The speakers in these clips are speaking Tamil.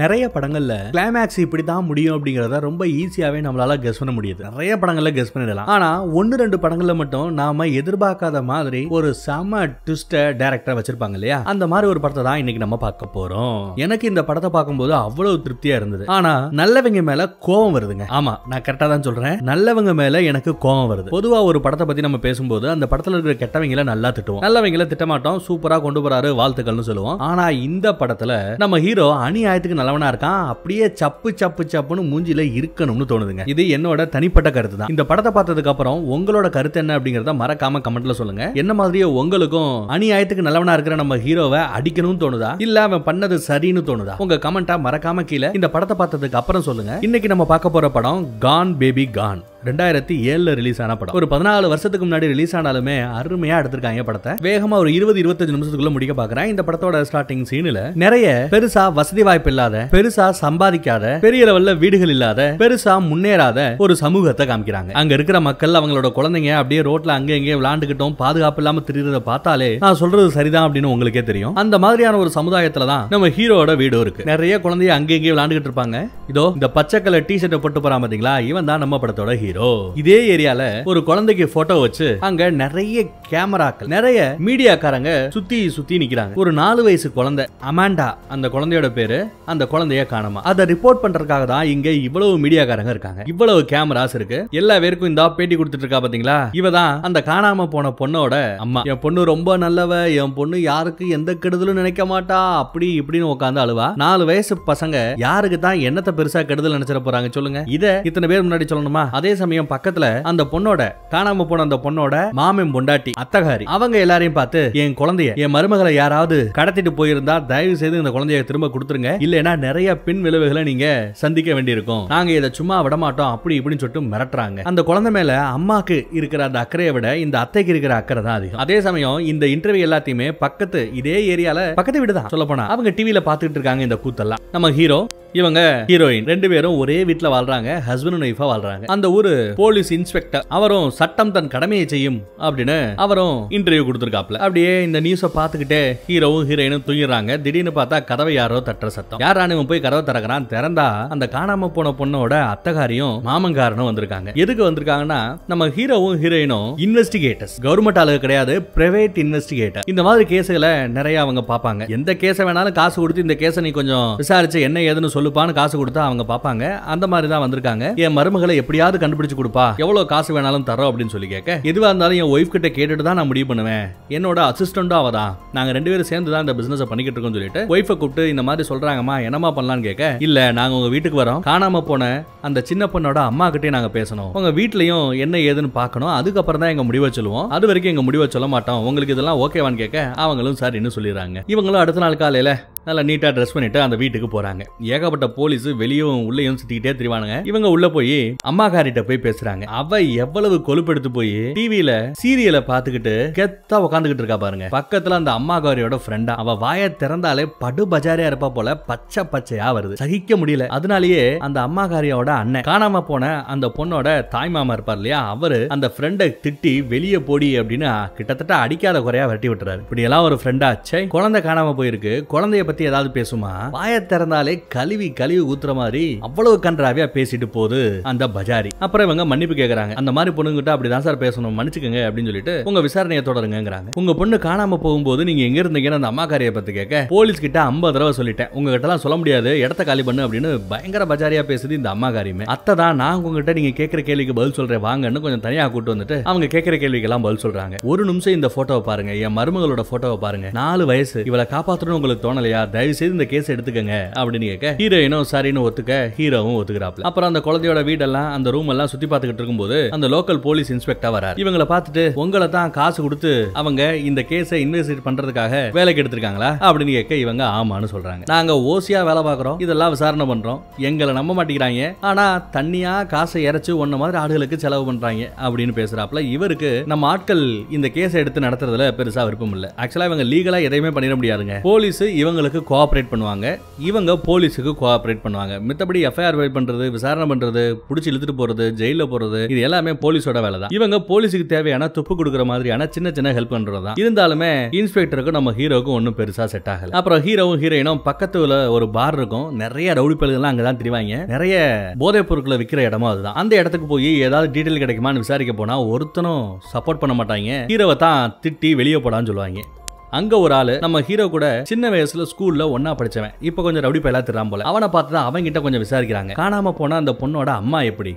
நிறைய படங்கள்ல கிளைமேக்ஸ் இப்படி தான் முடியும் அப்படிங்கறத ரொம்ப ஈஸியாவே நம்மளால கெஸ் பண்ண முடியுது நிறைய படங்கள்ல கெஸ் பண்ணிடலாம் ஆனா ஒன்னு ரெண்டு படங்கள்ல மட்டும் நாம எதிர்பார்க்காத மாதிரி ஒரு செம ட்விஸ்ட டேரக்டர் வச்சிருப்பாங்க இல்லையா அந்த மாதிரி ஒரு படத்தை தான் இன்னைக்கு நம்ம பார்க்க போறோம் எனக்கு இந்த படத்தை பார்க்கும்போது அவ்வளவு திருப்தியா இருந்தது ஆனா நல்லவங்க மேல கோவம் வருதுங்க ஆமா நான் கரெக்டா தான் சொல்றேன் நல்லவங்க மேல எனக்கு கோவம் வருது பொதுவா ஒரு படத்தை பத்தி நம்ம பேசும்போது அந்த படத்துல இருக்கிற கெட்டவங்களை நல்லா திட்டுவோம் நல்லவங்களை திட்டமாட்டோம் சூப்பரா கொண்டு போறாரு வாழ்த்துக்கள்னு சொல்லுவோம் ஆனா இந்த படத்துல நம்ம ஹீரோ அணி நல்லவனா இருக்கான் அப்படியே சப்பு சப்பு சப்புன்னு மூஞ்சில இருக்கணும்னு தோணுதுங்க இது என்னோட தனிப்பட்ட கருத்து தான் இந்த படத்தை பார்த்ததுக்கு அப்புறம் உங்களோட கருத்து என்ன அப்படிங்கறத மறக்காம கமெண்ட்ல சொல்லுங்க என்ன மாதிரியே உங்களுக்கும் அநியாயத்துக்கு நல்லவனா இருக்கிற நம்ம ஹீரோவை அடிக்கணும்னு தோணுதா இல்ல அவன் பண்ணது சரின்னு தோணுதா உங்க கமெண்டா மறக்காம கீழே இந்த படத்தை பார்த்ததுக்கு அப்புறம் சொல்லுங்க இன்னைக்கு நம்ம பார்க்க போற படம் கான் பேபி கான் ரெண்டாயிரத்தி ஏழுல ரிலீஸ் ஆன படம் ஒரு பதினாலு வருஷத்துக்கு முன்னாடி ரிலீஸ் ஆனாலுமே அருமையாக எடுத்திருக்காங்க படத்தை வேகமாக ஒரு இருபது இருபத்தஞ்சு நிமிஷத்துக்குள்ள முடிக்க பாக்குறேன் இந்த படத்தோட ஸ்டார்டிங் சீனில் நிறைய பெருசா வசதி வாய்ப்பு இல்லாத பெருசா சம்பாதிக்காத பெரிய லெவல்ல வீடுகள் இல்லாத பெருசா முன்னேறாத ஒரு சமூகத்தை காமிக்கிறாங்க அங்க இருக்கிற மக்கள் அவங்களோட குழந்தைங்க அப்படியே ரோட்ல அங்க எங்கேயே விளாண்டுகிட்டோம் பாதுகாப்பு இல்லாம திரியறத பார்த்தாலே நான் சொல்றது சரிதான் அப்படின்னு உங்களுக்கே தெரியும் அந்த மாதிரியான ஒரு சமுதாயத்துல தான் நம்ம ஹீரோட வீடு இருக்கு நிறைய குழந்தைய அங்கே எங்கேயே விளாண்டுகிட்டு இருப்பாங்க இதோ இந்த பச்சை கலர் டி ஷர்ட்டை போட்டு போறா பாத்தீங்களா இவன் தான் நம்ம படத்தோட ஹீரோ ஹீரோ இதே ஏரியால ஒரு குழந்தைக்கு போட்டோ வச்சு அங்க நிறைய கேமராக்கள் நிறைய மீடியாக்காரங்க சுத்தி சுத்தி நிக்கிறாங்க ஒரு நாலு வயசு குழந்தை அமாண்டா அந்த குழந்தையோட பேரு அந்த குழந்தைய காணமா அதை ரிப்போர்ட் பண்றதுக்காக தான் இங்க இவ்வளவு மீடியாக்காரங்க இருக்காங்க இவ்வளவு கேமராஸ் இருக்கு எல்லா பேருக்கும் இந்த பேட்டி கொடுத்துட்டு இருக்கா பாத்தீங்களா இவ தான் அந்த காணாம போன பொண்ணோட அம்மா என் பொண்ணு ரொம்ப நல்லவ என் பொண்ணு யாருக்கு எந்த கெடுதலும் நினைக்க மாட்டா அப்படி இப்படின்னு உட்காந்து அழுவா நாலு வயசு பசங்க யாருக்கு தான் என்னத்தை பெருசா கெடுதல் நினைச்சிட போறாங்க சொல்லுங்க இதை இத்தனை பேர் முன்னாடி சொல்லணுமா அதே சமயம் பக்கத்துல அந்த பொண்ணோட காணாம போன அந்த பொண்ணோட மாமன் பொண்டாட்டி அத்தகாரி அவங்க எல்லாரையும் பார்த்து என் குழந்தைய என் மருமகளை யாராவது கடத்திட்டு போயிருந்தா தயவு செய்து இந்த குழந்தைய திரும்ப கொடுத்துருங்க இல்லனா நிறைய பின் விளைவுகளை நீங்க சந்திக்க வேண்டியிருக்கும் நாங்க இதை சும்மா விட மாட்டோம் அப்படி இப்படின்னு சொல்லிட்டு மிரட்டுறாங்க அந்த குழந்தை மேல அம்மாக்கு இருக்கிற அந்த அக்கறையை விட இந்த அத்தைக்கு இருக்கிற அக்கறை தான் அதிகம் அதே சமயம் இந்த இன்டர்வியூ எல்லாத்தையுமே பக்கத்து இதே ஏரியால பக்கத்து விடுதான் சொல்ல போனா அவங்க டிவியில பாத்துட்டு இருக்காங்க இந்த கூத்தெல்லாம் நம்ம ஹீரோ இவங்க ஹீரோயின் ரெண்டு பேரும் ஒரே வீட்டுல வாழ்றாங்க ஹஸ்பண்ட் அண்ட் ஒய்ஃபா வாழ்றாங்க அந்த ஊரு ஒரு போலீஸ் இன்ஸ்பெக்டர் அவரும் சட்டம் தன் கடமையை செய்யும் அப்படின்னு அவரும் இன்டர்வியூ கொடுத்துருக்காப்ல அப்படியே இந்த நியூஸை பார்த்துக்கிட்டே ஹீரோவும் ஹீரோயினும் தூங்கிடுறாங்க திடீர்னு பார்த்தா கதவை யாரோ தட்டுற சத்தம் யாரானு போய் கதவை திறக்கிறான் திறந்தா அந்த காணாம போன பொண்ணோட அத்தகாரியும் மாமங்காரனும் வந்திருக்காங்க எதுக்கு வந்திருக்காங்கன்னா நம்ம ஹீரோவும் ஹீரோயினும் இன்வெஸ்டிகேட்டர்ஸ் கவர்மெண்ட் அளவு கிடையாது பிரைவேட் இன்வெஸ்டிகேட்டர் இந்த மாதிரி கேசுகளை நிறைய அவங்க பார்ப்பாங்க எந்த கேச வேணாலும் காசு கொடுத்து இந்த கேச நீ கொஞ்சம் விசாரிச்சு என்ன ஏதுன்னு சொல்லுப்பான்னு காசு கொடுத்தா அவங்க பார்ப்பாங்க அந்த மாதிரி தான் வந்திருக்காங்க என் மருமகளை எப்படியாவது கண்டுபிடி கண்டுபிடிச்சு கொடுப்பா எவ்வளவு காசு வேணாலும் தரோம் அப்படின்னு சொல்லி கேட்க எதுவா இருந்தாலும் என் ஒய்ஃப் கிட்ட கேட்டுட்டு தான் நான் முடிவு பண்ணுவேன் என்னோட அசிஸ்டண்டும் அவதா நாங்க ரெண்டு பேரும் சேர்ந்து தான் இந்த பிசினஸ் பண்ணிக்கிட்டு இருக்கோம்னு சொல்லிட்டு ஒய்ஃபை கூப்பிட்டு இந்த மாதிரி சொல்றாங்கம்மா என்னமா பண்ணலான்னு கேட்க இல்ல நாங்க உங்க வீட்டுக்கு வரோம் காணாம போன அந்த சின்ன பொண்ணோட அம்மா கிட்டே நாங்க பேசணும் உங்க வீட்லயும் என்ன ஏதுன்னு பார்க்கணும் அதுக்கப்புறம் தான் எங்க முடிவை சொல்லுவோம் அது வரைக்கும் எங்க முடிவை சொல்ல மாட்டோம் உங்களுக்கு இதெல்லாம் ஓகேவான்னு கேட்க அவங்களும் சரின்னு சொல்லிடுறாங்க இவங்களும் அடுத்த நாள் காலையில நல்லா நீட்டாக ட்ரெஸ் பண்ணிட்டு அந்த வீட்டுக்கு போகிறாங்க ஏகப்பட்ட போலீஸ் வெளியும் உள்ளேயும் சுத்திக்கிட்டே திரிவானுங்க இவங்க உள்ளே போய் அம்மா அம்மாக்காரிட்ட போய் பேசுறாங்க அவ எவ்வளவு கொழுப்பெடுத்து போய் டிவியில சீரியலை பாத்துக்கிட்டு கெத்தா உட்காந்துக்கிட்டு இருக்கா பாருங்க பக்கத்துல அந்த அம்மா காரியோட ஃப்ரெண்டா அவ வாய திறந்தாலே படு பஜாரியா இருப்பா போல பச்சை பச்சையா வருது சகிக்க முடியல அதனாலயே அந்த அம்மா காரியோட அண்ணன் காணாம போன அந்த பொண்ணோட தாய்மாமா இருப்பார் இல்லையா அவரு அந்த ஃப்ரெண்டை திட்டி வெளியே போடி அப்படின்னு கிட்டத்தட்ட அடிக்காத குறையா விரட்டி விட்டுறாரு இப்படி எல்லாம் ஒரு ஃப்ரெண்டா சே குழந்தை காணாம போயிருக்கு குழந்தைய பத்தி ஏதாவது பேசுமா வாய திறந்தாலே கழுவி கழுவி ஊத்துற மாதிரி அவ்வளவு கன்றாவியா பேசிட்டு போகுது அந்த பஜாரி அப்புறம் அப்புறம் இவங்க மன்னிப்பு கேட்கறாங்க அந்த மாதிரி பொண்ணுங்கிட்ட அப்படிதான் சார் பேசணும் மன்னிச்சுக்கங்க அப்படின்னு சொல்லிட்டு உங்க விசாரணையை தொடருங்கிறாங்க உங்க பொண்ணு காணாம போகும்போது நீங்க எங்க இருந்தீங்கன்னு அந்த அம்மா காரியை பத்தி கேட்க போலீஸ் கிட்ட ஐம்பது தடவை சொல்லிட்டேன் உங்ககிட்ட எல்லாம் சொல்ல முடியாது இடத்த காலி பண்ணு அப்படின்னு பயங்கர பஜாரியா பேசுது இந்த அம்மா அத்தை தான் நான் உங்ககிட்ட நீங்க கேட்கற கேள்விக்கு பதில் சொல்றேன் வாங்கன்னு கொஞ்சம் தனியா கூட்டு வந்துட்டு அவங்க கேள்விக்கு எல்லாம் பதில் சொல்றாங்க ஒரு நிமிஷம் இந்த போட்டோவை பாருங்க என் மருமகளோட போட்டோவை பாருங்க நாலு வயசு இவளை காப்பாற்றணும் உங்களுக்கு தோணலையா தயவு செய்து இந்த கேஸ் எடுத்துக்கங்க அப்படின்னு கேட்க ஹீரோயினும் சாரின்னு ஒத்துக்க ஹீரோவும் ஒத்துக்கிறாப்ல அப்புறம் அந்த குழந்தையோட வீடெல்லாம் அந்த ரூம் எல்லாம் சுத்தி பார்த்துக்கிட்டு இருக்கும்போது அந்த லோக்கல் போலீஸ் இன்ஸ்பெக்டர் வராரு இவங்களை பார்த்துட்டு உங்களை தான் காசு கொடுத்து அவங்க இந்த கேஸை இன்வெஸ்டிகேட் பண்றதுக்காக வேலைக்கு எடுத்திருக்காங்களா அப்படின்னு கேட்க இவங்க ஆமான்னு சொல்றாங்க நாங்க ஓசியா வேலை பார்க்குறோம் இதெல்லாம் விசாரணை பண்றோம் எங்களை நம்ப மாட்டேங்கிறாங்க ஆனா தண்ணியா காசை இறைச்சு ஒன்ன மாதிரி ஆடுகளுக்கு செலவு பண்றாங்க அப்படின்னு பேசுறாப்ல இவருக்கு நம்ம ஆட்கள் இந்த கேஸை எடுத்து நடத்துறதுல பெருசா விருப்பம் இல்லை ஆக்சுவலா இவங்க லீகலா எதையுமே பண்ணிட முடியாதுங்க போலீஸ் இவங்களுக்கு கோஆபரேட் பண்ணுவாங்க இவங்க போலீஸுக்கு கோஆபரேட் பண்ணுவாங்க மித்தபடி எஃப்ஐஆர் ஃபைல் பண்றது விசாரணை பண்றது பிடிச்சி இழுத்துட்டு போறது ஜெயில போறது இது எல்லாமே போலீஸோட வேலை தான் இவங்க போலீஸுக்கு தேவையான துப்பு கொடுக்குற மாதிரியான சின்ன சின்ன ஹெல்ப் பண்றதா இருந்தாலுமே இன்ஸ்பெக்டருக்கும் நம்ம ஹீரோக்கும் ஒன்றும் பெருசா செட் ஆகல அப்புறம் ஹீரோவும் ஹீரோயினும் பக்கத்துல ஒரு பார் இருக்கும் நிறைய ரவுடி பழுகெல்லாம் அங்கதான் தெரிவாங்க நிறைய போதைப் பொருட்களை விற்கிற இடமும் அதுதான் அந்த இடத்துக்கு போய் ஏதாவது டீட்டெயில் கிடைக்குமான்னு விசாரிக்க போனா ஒருத்தனும் சப்போர்ட் பண்ண மாட்டாங்க ஹீரோவை தான் திட்டி வெளியே போடான்னு சொல்லுவாங்க அங்க ஒரு ஆளு நம்ம ஹீரோ கூட சின்ன வயசுல ஸ்கூல்ல ஒன்னா படிச்சவன் இப்ப கொஞ்சம் ரவுடி பயலா திரான் போல அவனை பார்த்துதான் அவங்க கிட்ட கொஞ்சம் விசாரிக்கிறாங்க காணாம போனா அந்த பொண்ணோட அம்மா எப்படி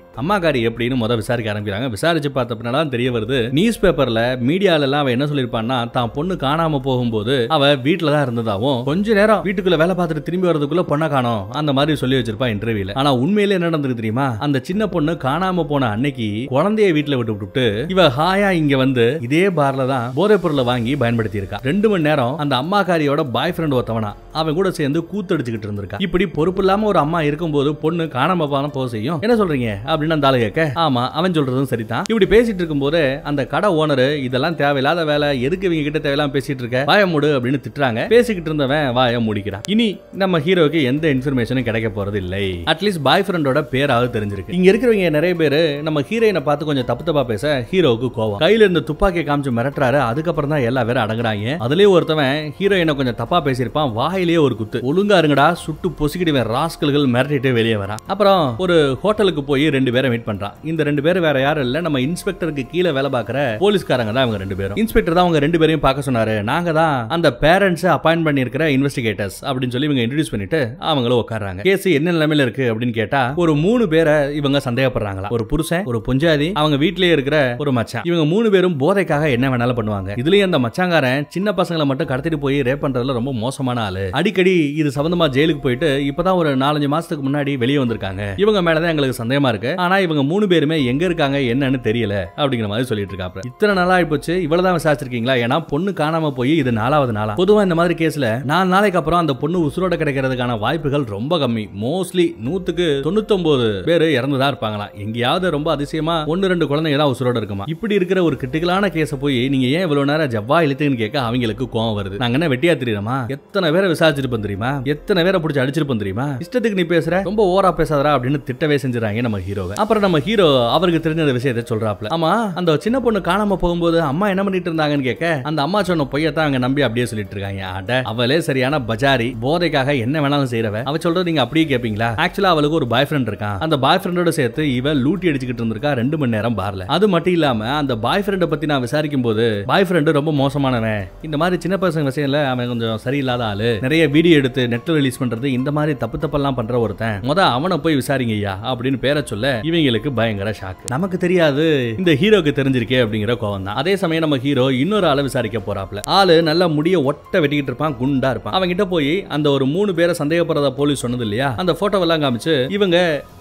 காரி எப்படின்னு முத விசாரிக்க ஆரம்பிக்கிறாங்க விசாரிச்சு பார்த்தப்பனால தெரிய வருது நியூஸ் பேப்பர்ல மீடியால எல்லாம் அவன் என்ன சொல்லிருப்பான்னா தான் பொண்ணு காணாம போகும்போது அவ வீட்டுலதான் தான் இருந்ததாவும் கொஞ்ச நேரம் வீட்டுக்குள்ள வேலை பார்த்துட்டு திரும்பி வரதுக்குள்ள பொண்ணை காணும் அந்த மாதிரி சொல்லி வச்சிருப்பா இன்டர்வியூல ஆனா உண்மையிலே என்ன நடந்திருக்கு தெரியுமா அந்த சின்ன பொண்ணு காணாம போன அன்னைக்கு குழந்தைய வீட்டுல விட்டு விட்டுட்டு இவ ஹாயா இங்க வந்து இதே பார்ல தான் போதைப் பொருளை வாங்கி பயன்படுத்தி இருக்கா ரெண்டு ரெண்டு மணி நேரம் அந்த அம்மாக்காரியோட பாய் ஃப்ரெண்ட் ஒருத்தவனா அவன் கூட சேர்ந்து கூத்தடிச்சுக்கிட்டு இருந்திருக்கா இப்படி பொறுப்பு இல்லாம ஒரு அம்மா இருக்கும்போது பொண்ணு காணாம போன போக செய்யும் என்ன சொல்றீங்க அப்படின்னு அந்த ஆளு கேட்க ஆமா அவன் சொல்றதும் சரிதான் இப்படி பேசிட்டு இருக்கும்போது அந்த கடை ஓனர் இதெல்லாம் தேவையில்லாத வேலை எதுக்கு இவங்க கிட்ட தேவையில்லாம பேசிட்டு இருக்க வாய மூடு அப்படின்னு திட்டுறாங்க பேசிக்கிட்டு இருந்தவன் வாய மூடிக்கிறான் இனி நம்ம ஹீரோக்கு எந்த இன்ஃபர்மேஷனும் கிடைக்க போறது இல்லை அட்லீஸ்ட் பாய் ஃப்ரெண்டோட பேராவது தெரிஞ்சிருக்கு இங்க இருக்கிறவங்க நிறைய பேர் நம்ம ஹீரோயினை பார்த்து கொஞ்சம் தப்பு தப்பா பேச ஹீரோவுக்கு கோவம் கையில இருந்த துப்பாக்கியை காமிச்சு மிரட்டுறாரு அதுக்கப்புறம் தான் எல்லா பேரும் அடங்குறாங்க அதுலேயே ஒருத்தவன் ஹீரோயினை கொஞ்சம் தப்பா பேசியிருப்பான் வாயிலேயே ஒரு குத்து ஒழுங்கா இருங்கடா சுட்டு பொசுக்கிடுவேன் ராஸ்கல்கள் மிரட்டிட்டு வெளியே வரான் அப்புறம் ஒரு ஹோட்டலுக்கு போய் ரெண்டு பேரை மீட் பண்றான் இந்த ரெண்டு பேரும் வேற யாரும் இல்ல நம்ம இன்ஸ்பெக்டருக்கு கீழே வேலை பார்க்குற போலீஸ்காரங்க தான் இவங்க ரெண்டு பேரும் இன்ஸ்பெக்டர் தான் அவங்க ரெண்டு பேரையும் பார்க்க சொன்னாரு நாங்க தான் அந்த பேரண்ட்ஸ் அப்பாயின் பண்ணிருக்கிற இன்வெஸ்டிகேட்டர்ஸ் அப்படின்னு சொல்லி இவங்க இன்ட்ரடியூஸ் பண்ணிட்டு அவங்களும் உட்காராங்க கேஸ் என்ன நிலைமையில இருக்கு அப்படின்னு கேட்டா ஒரு மூணு பேரை இவங்க சந்தேகப்படுறாங்களா ஒரு புருஷன் ஒரு புஞ்சாதி அவங்க வீட்டிலேயே இருக்கிற ஒரு மச்சான் இவங்க மூணு பேரும் போதைக்காக என்ன வேணாலும் பண்ணுவாங்க இதுலயும் அந்த மச்சாங்காரன் சின்ன பசங்களை மட்டும் கடத்திட்டு போய் ரேப் பண்றதுல ரொம்ப மோசமான ஆளு அடிக்கடி இது சம்பந்தமா ஜெயிலுக்கு போயிட்டு இப்பதான் ஒரு நாலஞ்சு மாசத்துக்கு முன்னாடி வெளியே வந்திருக்காங்க இவங்க மேலதான் எங்களுக்கு சந்தேகமா இருக்கு ஆனா இவங்க மூணு பேருமே எங்க இருக்காங்க என்னன்னு தெரியல அப்படிங்கிற மாதிரி சொல்லிட்டு இருக்காங்க இத்தனை நாளா ஆயிப்போச்சு இவ்வளவுதான் விசாரிச்சிருக்கீங்களா ஏன்னா பொண்ணு காணாம போய் இது நாலாவது நாளா பொதுவா இந்த மாதிரி கேஸ்ல நாலு நாளைக்கு அப்புறம் அந்த பொண்ணு உசுரோட கிடைக்கிறதுக்கான வாய்ப்புகள் ரொம்ப கம்மி மோஸ்ட்லி நூத்துக்கு தொண்ணூத்தொன்பது பேர் இறந்துதான் இருப்பாங்களாம் எங்கேயாவது ரொம்ப அதிசயமா ஒன்னு ரெண்டு குழந்தைங்க தான் உசுரோட இருக்குமா இப்படி இருக்கிற ஒரு கிரிட்டிக்கலான கேஸ போய் நீங்க ஏன் இவ்வளவு நேரம் ஜவ்வா இழுத்துன்னு கேட்க அவங்களுக்கு எங்களுக்கு கோவம் வருது நாங்க என்ன வெட்டியா தெரியுமா எத்தனை பேரை விசாரிச்சிருப்போம் தெரியுமா எத்தனை பேரை பிடிச்சி அடிச்சிருப்போம் தெரியுமா இஷ்டத்துக்கு நீ பேசுற ரொம்ப ஓரா பேசாதரா அப்படின்னு திட்டவே செஞ்சாங்க நம்ம ஹீரோவை அப்புறம் நம்ம ஹீரோ அவருக்கு தெரிஞ்ச அந்த விஷயத்த சொல்றாப்ல ஆமா அந்த சின்ன பொண்ணு காணாம போகும்போது அம்மா என்ன பண்ணிட்டு இருந்தாங்கன்னு கேட்க அந்த அம்மா சொன்ன பொய்யத்தான் அவங்க நம்பி அப்படியே சொல்லிட்டு இருக்காங்க அட அவளே சரியான பஜாரி போதைக்காக என்ன வேணாலும் செய்யறவ அவ சொல்றது நீங்க அப்படியே கேப்பீங்களா ஆக்சுவலா அவளுக்கு ஒரு பாய் ஃப்ரெண்ட் இருக்கான் அந்த பாய் ஃப்ரெண்டோட சேர்த்து இவ லூட்டி அடிச்சுக்கிட்டு இருந்திருக்கா ரெண்டு மணி நேரம் பார்ல அது மட்டும் இல்லாம அந்த பாய் ஃப்ரெண்டை பத்தி நான் விசாரிக்கும் போது பாய் ஃப்ரெண்டு ரொம்ப மோசமானவன் இந்த மாதிரி சின்ன பசங்க விஷயம்ல அவன் கொஞ்சம் சரியில்லாத ஆளு நிறைய வீடியோ எடுத்து நெட்ல ரிலீஸ் பண்றது இந்த மாதிரி தப்பு தப்பெல்லாம் பண்ற ஒருத்தன் முத அவனை போய் விசாரிங்க ஐயா அப்படின்னு பேர சொல்ல இவங்களுக்கு பயங்கர ஷாக் நமக்கு தெரியாது இந்த ஹீரோக்கு தெரிஞ்சிருக்கே அப்படிங்கிற கோவம் தான் அதே சமயம் நம்ம ஹீரோ இன்னொரு ஆளை விசாரிக்க போறாப்ல ஆளு நல்லா முடிய ஒட்ட வெட்டிக்கிட்டு இருப்பான் குண்டா இருப்பான் அவங்க கிட்ட போய் அந்த ஒரு மூணு பேரை சந்தேகப்படுறதா போலீஸ் சொன்னது இல்லையா அந்த போட்டோவெல்லாம் காமிச்சு இவங்க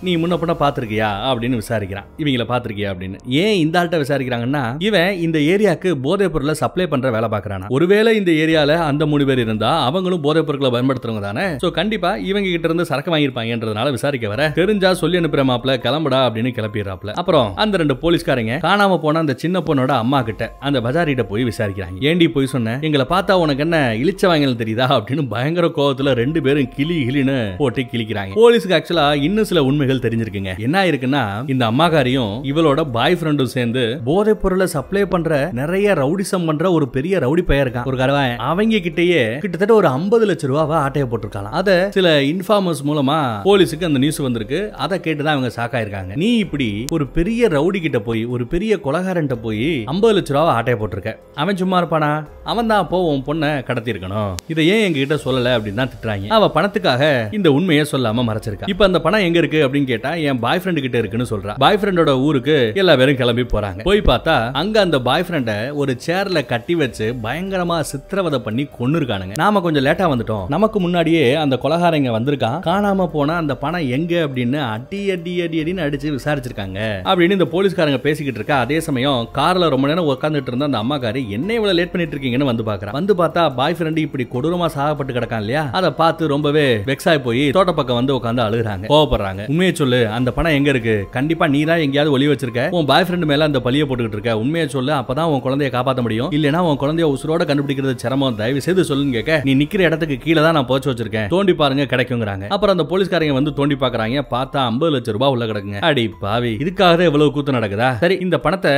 நீ முன்ன பண்ண பாத்திருக்கியா அப்படின்னு விசாரிக்கிறான் இவங்கள பாத்திருக்கியா அப்படின்னு ஏன் இந்த ஆள்கிட்ட விசாரிக்கிறாங்கன்னா இவன் இந்த ஏரியாவுக்கு போதைப் பொருளை சப்ளை பண்ற வேலை பாக்குறான் ஒருவே ஒருவேளை இந்த ஏரியால அந்த மூணு பேர் இருந்தா அவங்களும் போதைப் பொருட்களை பயன்படுத்துறவங்க தானே கண்டிப்பா கண்டிப்பாக இவங்க கிட்ட இருந்து சரக்கு வாங்கியிருப்பாங்கன்றதுனால விசாரிக்க வர தெரிஞ்சா சொல்லி அனுப்புற மாப்பிள கிளம்புடா அப்படின்னு கிளப்பிடுறாப்ல அப்புறம் அந்த ரெண்டு போலீஸ்காரங்க காணாம போன அந்த சின்ன பொண்ணோட அம்மா கிட்ட அந்த பஜாரிட்ட போய் விசாரிக்கிறாங்க ஏண்டி போய் சொன்ன எங்களை பார்த்தா உனக்கு என்ன இழிச்ச வாங்கல தெரியுதா அப்படின்னு பயங்கர கோவத்துல ரெண்டு பேரும் கிளி கிளின்னு போட்டு கிளிக்கிறாங்க போலீஸுக்கு ஆக்சுவலா இன்னும் சில உண்மைகள் தெரிஞ்சிருக்குங்க என்ன இருக்குன்னா இந்த அம்மாக்காரியும் இவளோட பாய் ஃப்ரெண்டும் சேர்ந்து போதைப் பொருளை சப்ளை பண்ற நிறைய ரவுடிசம் பண்ற ஒரு பெரிய ரவுடி பெயர் இருக்கான் ஒரு கருவாயன் அவங்க கிட்டேயே கிட்டத்தட்ட ஒரு ஐம்பது லட்சம் ரூபாவை ஆட்டைய போட்டிருக்கலாம் அதை சில இன்ஃபார்மர்ஸ் மூலமா போலீஸுக்கு அந்த நியூஸ் வந்திருக்கு அதை கேட்டுதான் அவங்க சாக்காயிருக்காங்க நீ இப்படி ஒரு பெரிய ரவுடி கிட்ட போய் ஒரு பெரிய கொலகாரன்ட்ட போய் ஐம்பது லட்சம் ரூபாவை ஆட்டைய போட்டிருக்க அவன் சும்மா இருப்பானா அவன் தான் அப்போ உன் பொண்ணை கடத்தி இருக்கணும் இதை ஏன் எங்ககிட்ட கிட்ட சொல்லல அப்படின்னு தான் திட்டுறாங்க அவ பணத்துக்காக இந்த உண்மையை சொல்லாம மறைச்சிருக்கான் இப்ப அந்த பணம் எங்க இருக்கு அப்படின்னு கேட்டா என் பாய் ஃப்ரெண்ட் கிட்ட இருக்குன்னு சொல்றான் பாய் ஃப்ரெண்டோட ஊருக்கு எல்லா பேரும் கிளம்பி போறாங்க போய் பார்த்தா அங்க அந்த பாய் ஃப்ரெண்ட ஒரு சேர்ல கட்டி வச்சு பயங்கர பயங்கரமா சித்திரவதை பண்ணி கொன்னிருக்கானுங்க நாம கொஞ்சம் லேட்டா வந்துட்டோம் நமக்கு முன்னாடியே அந்த கொலகாரங்க வந்திருக்கான் காணாம போனா அந்த பணம் எங்க அப்படின்னு அடி அடி அடி அடி அடிச்சு விசாரிச்சிருக்காங்க அப்படின்னு இந்த போலீஸ்காரங்க பேசிக்கிட்டு இருக்கா அதே சமயம் கார்ல ரொம்ப நேரம் உட்காந்துட்டு இருந்த அந்த அம்மாக்காரு என்ன இவ்வளவு லேட் பண்ணிட்டு இருக்கீங்கன்னு வந்து பாக்குறா வந்து பார்த்தா பாய் ஃப்ரெண்டு இப்படி கொடூரமா சாகப்பட்டு கிடக்கான் இல்லையா அதை பார்த்து ரொம்பவே வெக்ஸாய் போய் தோட்ட பக்கம் வந்து உட்காந்து அழுகுறாங்க கோவப்படுறாங்க உண்மையை சொல்லு அந்த பணம் எங்க இருக்கு கண்டிப்பா நீ தான் எங்கேயாவது ஒளி வச்சிருக்க உன் பாய் ஃப்ரெண்டு மேல அந்த பழிய போட்டுக்கிட்டு இருக்க உண்மையை சொல்லு அப்பதான் உன் குழந்தைய காப்பாற்ற முடியும் இல்லைன்னா உன் குழந்தைய உசுரோட கண்டுபிடிக்கிறது சிரமம் தயவு செய்து சொல்லுங்க கேட்க நீ நிக்கிற இடத்துக்கு கீழே தான் நான் போச்சு வச்சிருக்கேன் தோண்டி பாருங்க கிடைக்குங்கிறாங்க அப்புறம் அந்த போலீஸ்காரங்க வந்து தோண்டி பாக்குறாங்க பார்த்தா ஐம்பது லட்சம் ரூபாய் உள்ள கிடக்குங்க அடி பாவி இதுக்காக இவ்வளவு கூத்து நடக்குதா சரி இந்த பணத்தை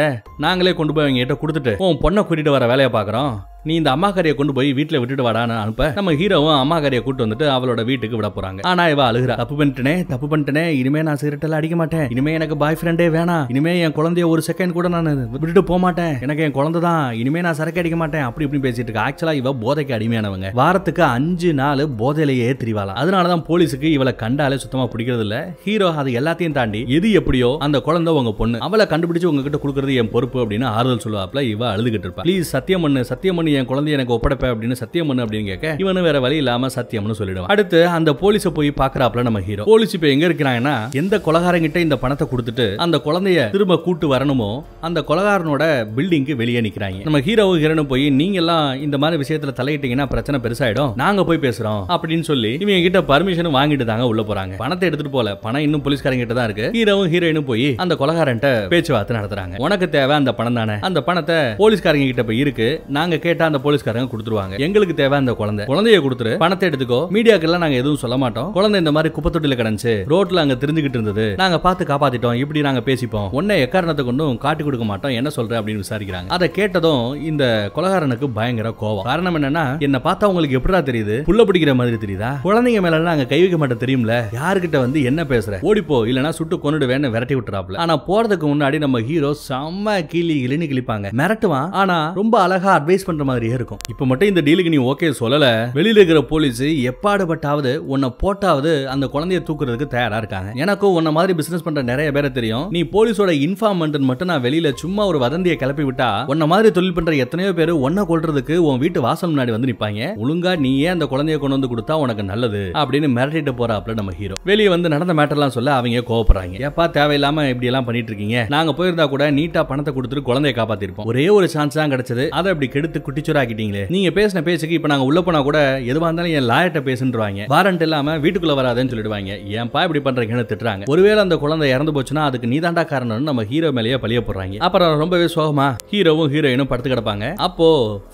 நாங்களே கொண்டு போய் அவங்க கிட்ட கொடுத்துட்டு உன் பொண்ணை கூட்டிட்டு வர வேலையை பாக்குறோம் நீ இந்த அம்மாக்காரியை கொண்டு போய் வீட்டில் விட்டுட்டு வாடான்னு அனுப்ப நம்ம ஹீரோவும் அம்மாக்காரியை கூட்டு வந்துட்டு அவளோட வீட்டுக்கு விட போறாங்க ஆனா இவ அழுகிறா தப்பு பண்ணிட்டேன் தப்பு பண்ணிட்டனே இனிமே நான் சிகரெட் எல்லாம் அடிக்க மாட்டேன் இனிமே எனக்கு பாய் ஃப்ரெண்டே வேணாம் இனிமே என் குழந்தைய ஒரு செகண்ட் கூட நான் விட்டுட்டு போக மாட்டேன் எனக்கு என் குழந்தை தான் இனிமே நான் சரக்கு அடிக்க மாட்டேன் அப்படி இப்படி பேசிட்டு இருக்கா ஆக்சுவலா இவ போதைக்கு அடிமையானவங்க வாரத்துக்கு அஞ்சு நாள் போதையிலேயே திரிவாளாம் அதனாலதான் போலீஸுக்கு இவளை கண்டாலே சுத்தமா பிடிக்கிறது இல்ல ஹீரோ அது எல்லாத்தையும் தாண்டி எது எப்படியோ அந்த குழந்தை உங்க பொண்ணு அவளை கண்டுபிடிச்சு உங்ககிட்ட கொடுக்கறது என் பொறுப்பு அப்படின்னு ஆறுதல் சொல்லுவாப்ல இவ அழுதுகிட்டு இருப்பா ப்ளீஸ் சத்தியம் பண்ணு சத்தியம் பண்ணு என் குழந்தைய எனக்கு ஒப்படைப்ப அப்படின்னு சத்தியம் பண்ணு அப்படின்னு கேட்க இவனு வேற வழி இல்லாம சத்தியம்னு சொல்லிடுவான் அடுத்து அந்த போலீஸ போய் பாக்குறாப்ல நம்ம ஹீரோ போலீஸ் இப்ப எங்க இருக்கிறாங்கன்னா எந்த கொலகாரங்கிட்ட இந்த பணத்தை கொடுத்துட்டு அந்த குழந்தைய திரும்ப கூட்டு வரணுமோ அந்த கொலகாரனோட பில்டிங்க்கு வெளியே நிக்கிறாங்க நம்ம ஹீரோவும் ஹீரோனும் போய் நீங்க எல்லாம் இந்த மாதிரி விஷயத்துல தலையிட்டீங்கன்னா பிரச்சனை பெருசாயிடும் நாங்க போய் பேசுறோம் அப்படின்னு சொல்லி இவங்க கிட்ட பர்மிஷன் வாங்கிட்டு தாங்க உள்ள போறாங்க பணத்தை எடுத்துட்டு போல பணம் இன்னும் போலீஸ்காரங்க கிட்ட தான் இருக்கு ஹீரோவும் ஹீரோயினும் போய் அந்த கொலகாரன்ட்ட பேச்சுவார்த்தை நடத்துறாங்க உனக்கு தேவை அந்த பணம் தானே அந்த பணத்தை போலீஸ்காரங்க கிட்ட போய் இருக்கு நாங்க கேட்டா கேட்டா அந்த போலீஸ்காரங்க கொடுத்துருவாங்க எங்களுக்கு தேவை அந்த குழந்தை குழந்தைய கொடுத்துரு பணத்தை எடுத்துக்கோ மீடியாக்கு எல்லாம் நாங்க எதுவும் சொல்ல மாட்டோம் குழந்தை இந்த மாதிரி குப்பை தொட்டில கிடந்துச்சு ரோட்ல அங்க தெரிஞ்சுக்கிட்டு இருந்தது நாங்க பார்த்து காப்பாத்திட்டோம் இப்படி நாங்க பேசிப்போம் உன்னை எக்காரணத்தை கொண்டும் காட்டி கொடுக்க மாட்டோம் என்ன சொல்ற அப்படின்னு விசாரிக்கிறாங்க அதை கேட்டதும் இந்த கொலகாரனுக்கு பயங்கர கோவம் காரணம் என்னன்னா என்ன பார்த்தா உங்களுக்கு எப்படா தெரியுது புள்ள பிடிக்கிற மாதிரி தெரியுதா குழந்தைங்க மேல நாங்க கை வைக்க மாட்ட தெரியும்ல யாருக்கிட்ட வந்து என்ன பேசுற ஓடிப்போ இல்லனா சுட்டு கொண்டுடுவேன்னு விரட்டி விட்டுறாப்ல ஆனா போறதுக்கு முன்னாடி நம்ம ஹீரோ செம்ம கிளி கிளின்னு கிழிப்பாங்க மிரட்டுவான் ஆனா ரொம்ப அழகா அட்வைஸ் பண்ற மாதிரி மாதிரியே இருக்கும் இப்ப மட்டும் இந்த டீலுக்கு நீ ஓகே சொல்லல வெளியில இருக்கிற போலீஸ் எப்பாடுபட்டாவது உன்னை போட்டாவது அந்த குழந்தைய தூக்குறதுக்கு தயாரா இருக்காங்க எனக்கும் உன்ன மாதிரி பிசினஸ் பண்ற நிறைய பேரை தெரியும் நீ போலீஸோட இன்ஃபார்மெண்ட் மட்டும் நான் வெளியில சும்மா ஒரு வதந்தியை கிளப்பி விட்டா உன்ன மாதிரி தொழில் பண்ற எத்தனையோ பேர் உன்னை கொள்றதுக்கு உன் வீட்டு வாசல் முன்னாடி வந்து நிப்பாங்க ஒழுங்கா நீயே அந்த குழந்தைய கொண்டு வந்து கொடுத்தா உனக்கு நல்லது அப்படின்னு மிரட்டிட்டு போறாப்ல நம்ம ஹீரோ வெளியே வந்து நடந்த மேட்டர்லாம் சொல்ல அவங்க கோவப்படுறாங்க ஏப்பா தேவையில்லாம இப்படி எல்லாம் பண்ணிட்டு இருக்கீங்க நாங்க போயிருந்தா கூட நீட்டா பணத்தை கொடுத்துட்டு குழந்தைய காப்பாத்திருப்போம் ஒரே ஒரு சான்ஸ் தான் கிடைச்சது அதை அப்படி கெடுத்து குட்டிச்சோரா ஆக்கிட்டீங்களே நீங்க பேசின பேச்சுக்கு இப்ப நாங்க உள்ள போனா கூட எதுவா இருந்தாலும் என் லாயர்ட்ட பேசுன்றாங்க வாரண்ட் இல்லாம வீட்டுக்குள்ள வராதுன்னு சொல்லிடுவாங்க ஏன் ஏன்பா இப்படி பண்றீங்கன்னு திட்டுறாங்க ஒருவேளை அந்த குழந்தை இறந்து போச்சுன்னா அதுக்கு நீதாண்டா காரணம்னு நம்ம ஹீரோ மேலேயே பழிய போடுறாங்க அப்புறம் ரொம்பவே சோகமா ஹீரோவும் ஹீரோயினும் படுத்து கிடப்பாங்க அப்போ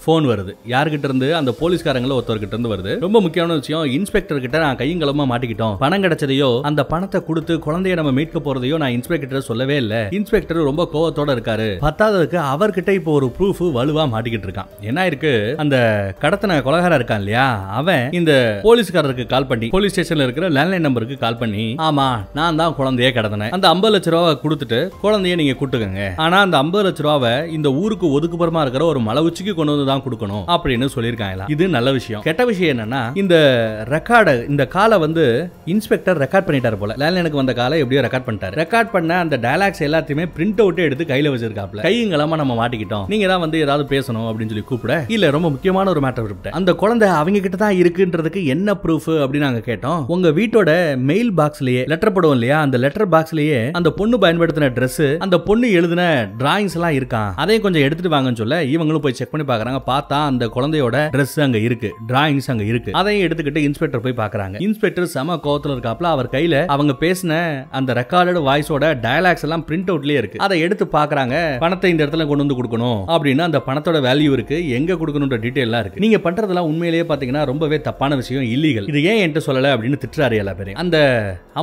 போன் வருது யாருக்கிட்ட இருந்து அந்த போலீஸ்காரங்களும் ஒருத்தர்கிட்ட இருந்து வருது ரொம்ப முக்கியமான விஷயம் இன்ஸ்பெக்டர் கிட்ட நான் கையங்களமா மாட்டிக்கிட்டோம் பணம் கிடைச்சதையோ அந்த பணத்தை கொடுத்து குழந்தைய நம்ம மீட்க போறதையோ நான் இன்ஸ்பெக்டர் சொல்லவே இல்ல இன்ஸ்பெக்டர் ரொம்ப கோவத்தோட இருக்காரு பத்தாவதுக்கு அவர்கிட்ட இப்போ ஒரு ப்ரூஃப் வலுவா மாட்டிக்கிட்டு இருக்கான் என்ன இருக்கு அந்த கடத்தின கொலகாரம் இருக்கான் இல்லையா அவன் இந்த போலீஸ்காரருக்கு கால் பண்ணி போலீஸ் ஸ்டேஷன்ல இருக்கிற லேண்ட்லைன் நம்பருக்கு கால் பண்ணி ஆமா நான் தான் குழந்தைய கடத்தினேன் அந்த ஐம்பது லட்ச ரூபாவை கொடுத்துட்டு குழந்தைய நீங்க கூட்டுக்கங்க ஆனா அந்த ஐம்பது லட்ச ரூபாவை இந்த ஊருக்கு ஒதுக்குப்புறமா இருக்கிற ஒரு மலை உச்சிக்கு கொண்டு வந்து தான் கொடுக்கணும் அப்படின்னு சொல்லியிருக்காங்க இது நல்ல விஷயம் கெட்ட விஷயம் என்னன்னா இந்த ரெக்கார்டு இந்த காலை வந்து இன்ஸ்பெக்டர் ரெக்கார்ட் பண்ணிட்டார் போல லேண்ட்லைனுக்கு வந்த காலை எப்படியோ ரெக்கார்ட் பண்ணிட்டார் ரெக்கார்ட் பண்ண அந்த டயலாக்ஸ் எல்லாத்தையுமே பிரிண்ட் அவுட்டே எடுத்து கையில வச்சிருக்காப்ல கைங்களாம நம்ம மாட்டிக்கிட்டோம் நீங்க தான் வந்து ஏதாவது பேசணும் அப்படின்னு சொல்லி கூப்பிட இல்ல ரொம்ப முக்கியமான ஒரு மேட்டர் கூப்பிட்டேன் அந்த குழந்தை அவங்க கிட்ட தான் இருக்குன்றதுக்கு என்ன ப்ரூஃப் அப்படின்னு நாங்க கேட்டோம் உங்க வீட்டோட மெயில் பாக்ஸ்லயே லெட்டர் படம் இல்லையா அந்த லெட்டர் பாக்ஸ்லயே அந்த பொண்ணு பயன்படுத்தின ட்ரெஸ் அந்த பொண்ணு எழுதின டிராயிங்ஸ் எல்லாம் இருக்கான் அதையும் கொஞ்சம் எடுத்துட்டு வாங்கன்னு சொல்ல இவங்களும் போய் செக் பண்ணி பாக்குறாங்க பார்த்தா அந்த குழந்தையோட ட்ரெஸ் அங்க இருக்கு டிராயிங்ஸ் அங்க இருக்கு அதையும் எடுத்துக்கிட்டு இன்ஸ்பெக்டர் போய் பாக்குறாங்க இன்ஸ்பெக்டர் செம கோவத்துல இருக்காப்ல அவர் கையில அவங்க பேசின அந்த ரெக்கார்டட் வாய்ஸோட டயலாக்ஸ் எல்லாம் பிரிண்ட் அவுட்லயே இருக்கு அதை எடுத்து பாக்குறாங்க பணத்தை இந்த இடத்துல கொண்டு வந்து கொடுக்கணும் அப்படின்னு அந்த பணத்தோட வேல்யூ இருக்கு எங்க கொடுக்கணுன்ற டீட்டெயிலாக இருக்கு நீங்க பண்றதெல்லாம் உண்மையிலேயே பார்த்தீங்கன்னா ரொம்பவே தப்பான விஷயம் இல்லீகல் இது ஏன் என்கிட்ட சொல்லலை அப்படின்னு திட்டுறாரு எல்லா பேரும் அந்த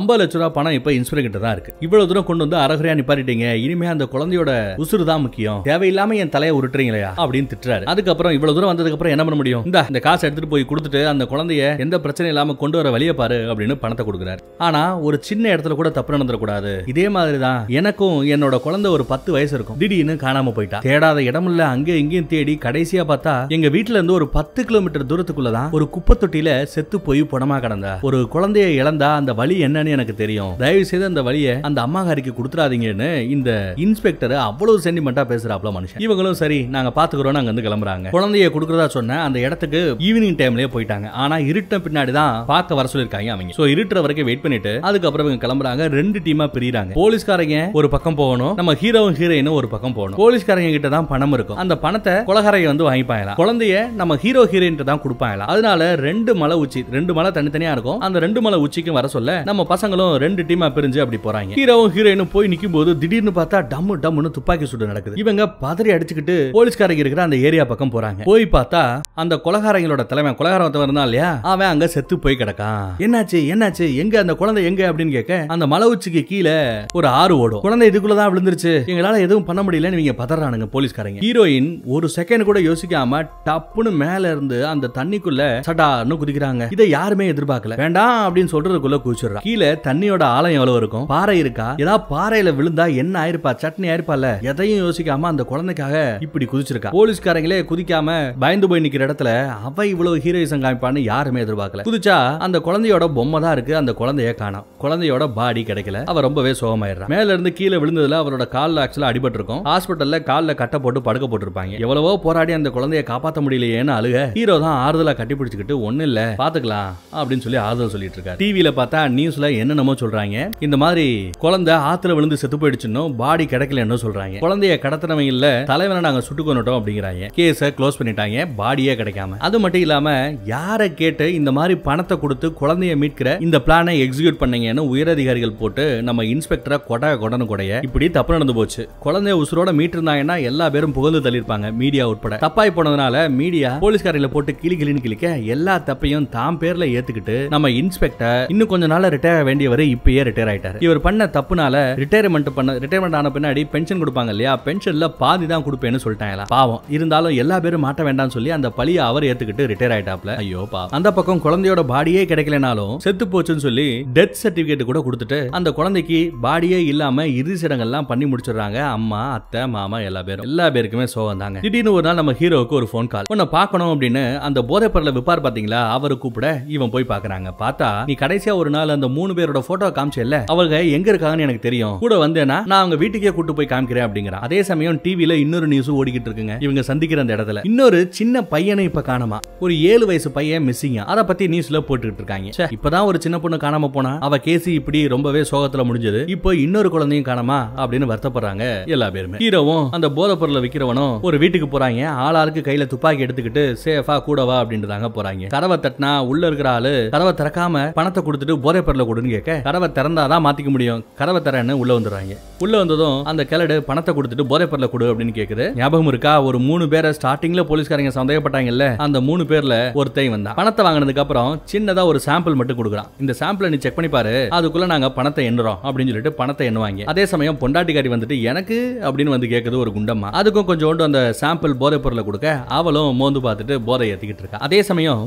ஐம்பது லட்ச ரூபா பணம் இப்போ இன்சூரன் கிட்ட தான் இருக்கு இவ்வளவு தூரம் கொண்டு வந்து அரகுறையா நிப்பாட்டிட்டீங்க இனிமே அந்த குழந்தையோட உசுறு தான் முக்கியம் தேவையில்லாம என் தலையை உருட்டுறீங்களா அப்படின்னு திட்டுறாரு அதுக்கப்புறம் இவ்வளவு தூரம் வந்ததுக்கு அப்புறம் என்ன பண்ண முடியும் இந்த இந்த காசை எடுத்துட்டு போய் கொடுத்துட்டு அந்த குழந்தைய எந்த பிரச்சனை இல்லாம கொண்டு வர வழிய பாரு அப்படின்னு பணத்தை கொடுக்குறாரு ஆனா ஒரு சின்ன இடத்துல கூட தப்பு நடந்துடக்கூடாது இதே மாதிரி தான் எனக்கும் என்னோட குழந்தை ஒரு பத்து வயசு இருக்கும் திடீர்னு காணாம போயிட்டா தேடாத இடம் இல்ல அங்கே இங்கேயும் தேடி கடைசி கடைசியா பார்த்தா எங்க வீட்டுல இருந்து ஒரு பத்து கிலோமீட்டர் தூரத்துக்குள்ள ஒரு குப்பை தொட்டியில செத்து போய் பணமா கடந்தா ஒரு குழந்தைய இழந்தா அந்த வழி என்னன்னு எனக்கு தெரியும் தயவு செய்து அந்த வழியை அந்த அம்மாகாரிக்கு கொடுத்துறாதீங்கன்னு இந்த இன்ஸ்பெக்டர் அவ்வளவு சென்டிமெண்டா பேசுறாப்ல மனுஷன் இவங்களும் சரி நாங்க பாத்துக்கிறோம் அங்க இருந்து கிளம்புறாங்க குழந்தைய கொடுக்கறதா சொன்ன அந்த இடத்துக்கு ஈவினிங் டைம்லயே போயிட்டாங்க ஆனா இருட்ட பின்னாடி தான் பார்க்க வர சொல்லிருக்காங்க அவங்க சோ இருட்டுற வரைக்கும் வெயிட் பண்ணிட்டு அதுக்கப்புறம் இவங்க கிளம்புறாங்க ரெண்டு டீமா பிரியறாங்க போலீஸ்காரங்க ஒரு பக்கம் போகணும் நம்ம ஹீரோவும் ஹீரோயினும் ஒரு பக்கம் போகணும் போலீஸ்காரங்க கிட்ட தான் பணம் இருக்கும் அந்த பணத்தை கொலகாரங்க வந்து வாங்கிப்பாங்களாம் குழந்தைய நம்ம ஹீரோ ஹீரோயின் தான் கொடுப்பாங்களாம் அதனால ரெண்டு மலை உச்சி ரெண்டு மலை தனித்தனியா இருக்கும் அந்த ரெண்டு மலை உச்சிக்கும் வர சொல்ல நம்ம பசங்களும் ரெண்டு டீமா பிரிஞ்சு அப்படி போறாங்க ஹீரோவும் ஹீரோயினும் போய் நிக்கும் போது திடீர்னு பார்த்தா டம்மு டம்முன்னு துப்பாக்கி சூடு நடக்குது இவங்க பதறி அடிச்சுக்கிட்டு போலீஸ்காரங்க இருக்கிற அந்த ஏரியா பக்கம் போறாங்க போய் பார்த்தா அந்த கொலகாரங்களோட தலைமை கொலகாரத்தை இருந்தான் இல்லையா அவன் அங்க செத்து போய் கிடக்கான் என்னாச்சு என்னாச்சு எங்க அந்த குழந்தை எங்க அப்படின்னு கேட்க அந்த மலை உச்சிக்கு கீழே ஒரு ஆறு ஓடும் குழந்தை இதுக்குள்ளதான் விழுந்துருச்சு எங்களால எதுவும் பண்ண முடியலன்னு இவங்க பதறானுங்க போலீஸ்காரங்க ஹீரோயின் ஒரு செகண்ட் கூட யோசி யோசிக்காம டப்புன்னு மேல இருந்து அந்த தண்ணிக்குள்ள சட்டான்னு குதிக்கிறாங்க இதை யாருமே எதிர்பார்க்கல வேண்டாம் அப்படின்னு சொல்றதுக்குள்ள குச்சிடுறா கீழே தண்ணியோட ஆழம் எவ்வளவு இருக்கும் பாறை இருக்கா ஏதாவது பாறையில விழுந்தா என்ன ஆயிருப்பா சட்னி இல்ல எதையும் யோசிக்காம அந்த குழந்தைக்காக இப்படி குதிச்சிருக்கா போலீஸ்காரங்களே குதிக்காம பயந்து போய் நிக்கிற இடத்துல அவ இவ்வளவு ஹீரோயிசம் காமிப்பான்னு யாருமே எதிர்பார்க்கல குதிச்சா அந்த குழந்தையோட பொம்மை தான் இருக்கு அந்த குழந்தைய காணும் குழந்தையோட பாடி கிடைக்கல அவர் ரொம்பவே சோகமாயிடுறா மேல இருந்து கீழே விழுந்ததுல அவரோட கால்ல ஆக்சுவலா அடிபட்டு இருக்கும் ஹாஸ்பிட்டல்ல கால்ல கட்ட போட்டு படுக்க போட்டிருப்பாங்க எவ்வளவோ போராடி அந்த இந்த குழந்தைய காப்பாத்த முடியலையேன்னு அழுக ஹீரோ தான் ஆறுதலா கட்டி பிடிச்சிக்கிட்டு ஒண்ணு இல்ல பாத்துக்கலாம் அப்படின்னு சொல்லி ஆறுதல் சொல்லிட்டு இருக்காரு டிவியில பார்த்தா நியூஸ்ல என்னென்னமோ சொல்றாங்க இந்த மாதிரி குழந்தை ஆத்துல விழுந்து செத்து போயிடுச்சுன்னு பாடி கிடைக்கலன்னு சொல்றாங்க குழந்தைய கடத்தினவங்க இல்ல தலைவனை நாங்க சுட்டு கொண்டுட்டோம் அப்படிங்கிறாங்க கேஸ க்ளோஸ் பண்ணிட்டாங்க பாடியே கிடைக்காம அது மட்டும் இல்லாம யாரை கேட்டு இந்த மாதிரி பணத்தை கொடுத்து குழந்தைய மீட்கிற இந்த பிளானை எக்ஸிக்யூட் பண்ணீங்கன்னு உயரதிகாரிகள் போட்டு நம்ம இன்ஸ்பெக்டரை கொடை கொடனு கொடைய இப்படி தப்பு நடந்து போச்சு குழந்தைய உசுரோட மீட்டிருந்தாங்கன்னா எல்லா பேரும் புகழ்ந்து தள்ளியிருப்பாங்க மீடியா உட்பட தப்ப தப்பாய் போனதுனால மீடியா போலீஸ்காரில போட்டு கிளி கிளின்னு கிளிக்க எல்லா தப்பையும் தாம் பேர்ல ஏத்துக்கிட்டு நம்ம இன்ஸ்பெக்டர் இன்னும் கொஞ்ச நாள் ரிட்டையர் வேண்டியவர் இப்பயே ரிட்டையர் ஆயிட்டாரு இவர் பண்ண தப்புனால ரிட்டையர்மெண்ட் பண்ண ரிட்டையர்மெண்ட் ஆன பின்னாடி பென்ஷன் கொடுப்பாங்க இல்லையா பென்ஷன்ல பாதி தான் கொடுப்பேன்னு சொல்லிட்டாங்களா பாவம் இருந்தாலும் எல்லா பேரும் மாட்ட வேண்டாம்னு சொல்லி அந்த பழியை அவர் ஏத்துக்கிட்டு ரிட்டையர் ஆயிட்டாப்ல ஐயோ பா அந்த பக்கம் குழந்தையோட பாடியே கிடைக்கலனாலும் செத்து போச்சுன்னு சொல்லி டெத் சர்டிபிகேட் கூட கொடுத்துட்டு அந்த குழந்தைக்கு பாடியே இல்லாம இறுதி சடங்கெல்லாம் பண்ணி முடிச்சிடுறாங்க அம்மா அத்தை மாமா எல்லா பேரும் எல்லா பேருக்குமே சோகம் தாங்க திடீர்னு ஒரு நாள் நம்ம ஹீரோவுக்கு ஒரு ஃபோன் கால் உன்னை பார்க்கணும் அப்படின்னு அந்த போதை பொருளை விப்பார் பாத்தீங்களா அவரு கூப்பிட இவன் போய் பாக்குறாங்க பார்த்தா நீ கடைசியா ஒரு நாள் அந்த மூணு பேரோட போட்டோ காமிச்சல அவங்க எங்க இருக்காங்கன்னு எனக்கு தெரியும் கூட வந்தேன்னா நான் அவங்க வீட்டுக்கே கூட்டு போய் காமிக்கிறேன் அப்படிங்கிறான் அதே சமயம் டிவியில இன்னொரு நியூஸ் ஓடிக்கிட்டு இருக்குங்க இவங்க சந்திக்கிற அந்த இடத்துல இன்னொரு சின்ன பையனை இப்ப காணாமா ஒரு ஏழு வயசு பையன் மிஸ்ஸிங் அத பத்தி நியூஸ்ல போட்டுக்கிட்டு இருக்காங்க இப்பதான் ஒரு சின்ன பொண்ணு காணாம போனா அவ கேசி இப்படி ரொம்பவே சோகத்துல முடிஞ்சது இப்போ இன்னொரு குழந்தையும் காணாமா அப்படின்னு வருத்தப்படுறாங்க எல்லா பேருமே ஹீரோவும் அந்த போதை பொருளை விக்கிறவனும் ஒரு வீட்டுக்கு போறாங்க ஆளுக்கு கையில துப்பாக்கி எடுத்துக்கிட்டு சேஃபா கூடவா அப்படின்ட்டு தாங்க போறாங்க கதவை தட்டினா உள்ள இருக்கிற ஆளு கதவை திறக்காம பணத்தை கொடுத்துட்டு போதை பொருளை கொடுன்னு கேட்க கதவை திறந்தாதான் மாத்திக்க முடியும் கதவை தரேன்னு உள்ள வந்துடுறாங்க உள்ள வந்ததும் அந்த கிழடு பணத்தை கொடுத்துட்டு போதை பொருளை கொடு அப்படின்னு கேக்குது ஞாபகம் இருக்கா ஒரு மூணு பேரை ஸ்டார்டிங்ல போலீஸ்காரங்க சந்தேகப்பட்டாங்கல்ல அந்த மூணு பேர்ல ஒருத்தையும் வந்தான் பணத்தை வாங்கினதுக்கு அப்புறம் சின்னதா ஒரு சாம்பிள் மட்டும் கொடுக்குறான் இந்த சாம்பிளை நீ செக் பண்ணி பாரு அதுக்குள்ள நாங்க பணத்தை எண்ணுறோம் அப்படின்னு சொல்லிட்டு பணத்தை எண்ணுவாங்க அதே சமயம் பொண்டாட்டிக்காரி வந்துட்டு எனக்கு அப்படின்னு வந்து கேட்குது ஒரு குண்டம்மா அதுக்கும் கொஞ்சோண்டு அந்த சாம்பிள் போதை பொருள் கவரில் கொடுக்க அவளும் மோந்து பார்த்துட்டு போதை ஏற்றிக்கிட்டு இருக்கா அதே சமயம்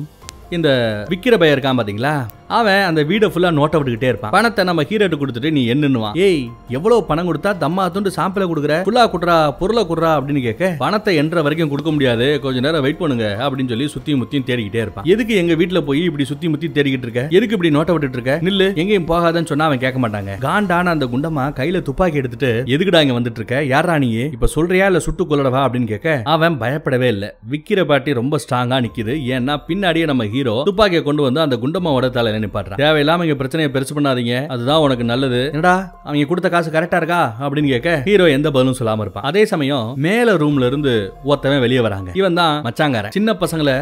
இந்த விக்கிர இருக்கான் பார்த்தீங்களா அவன் அந்த வீட ஃபுல்லா நோட்ட விட்டுக்கிட்டே இருப்பான் பணத்தை நம்ம ஹீரோட்டு கொடுத்துட்டு நீ என்னன்னுவான் ஏய் எவ்வளவு பணம் கொடுத்தா தம்மா துண்டு சாம்பிளை கொடுக்குற ஃபுல்லா குடுறா பொருளை குடுறா அப்படின்னு கேட்க பணத்தை என்ற வரைக்கும் கொடுக்க முடியாது கொஞ்ச நேரம் வெயிட் பண்ணுங்க அப்படின்னு சொல்லி சுத்தி முத்தியும் தேடிக்கிட்டே இருப்பான் எதுக்கு எங்க வீட்டுல போய் இப்படி சுத்தி முத்தி தேடிக்கிட்டு இருக்க எதுக்கு இப்படி நோட்ட விட்டுட்டு இருக்க நில்லு எங்கேயும் போகாதன்னு சொன்னா அவன் கேட்க மாட்டாங்க காண்டான அந்த குண்டமா கையில துப்பாக்கி எடுத்துட்டு எதுக்குடா இங்க வந்துட்டு இருக்க யாரா நீ இப்ப சொல்றியா இல்ல சுட்டு கொள்ளடவா அப்படின்னு கேட்க அவன் பயப்படவே இல்ல விக்கிற பாட்டி ரொம்ப ஸ்ட்ராங்கா நிக்குது ஏன்னா பின்னாடியே நம்ம ஹீரோ துப்பாக்கியை கொண்டு வந்து அந்த குண்டமாவோட தலை வேலையை நிப்பாட்டுறான் தேவையில்லாம இங்க பிரச்சனையை பெருசு பண்ணாதீங்க அதுதான் உனக்கு நல்லது என்னடா அவங்க கொடுத்த காசு கரெக்டா இருக்கா அப்படின்னு கேட்க ஹீரோ எந்த பதிலும் சொல்லாம இருப்பான் அதே சமயம் மேல ரூம்ல இருந்து ஒருத்தவன் வெளியே வராங்க இவன் தான் மச்சாங்காரன் சின்ன பசங்களை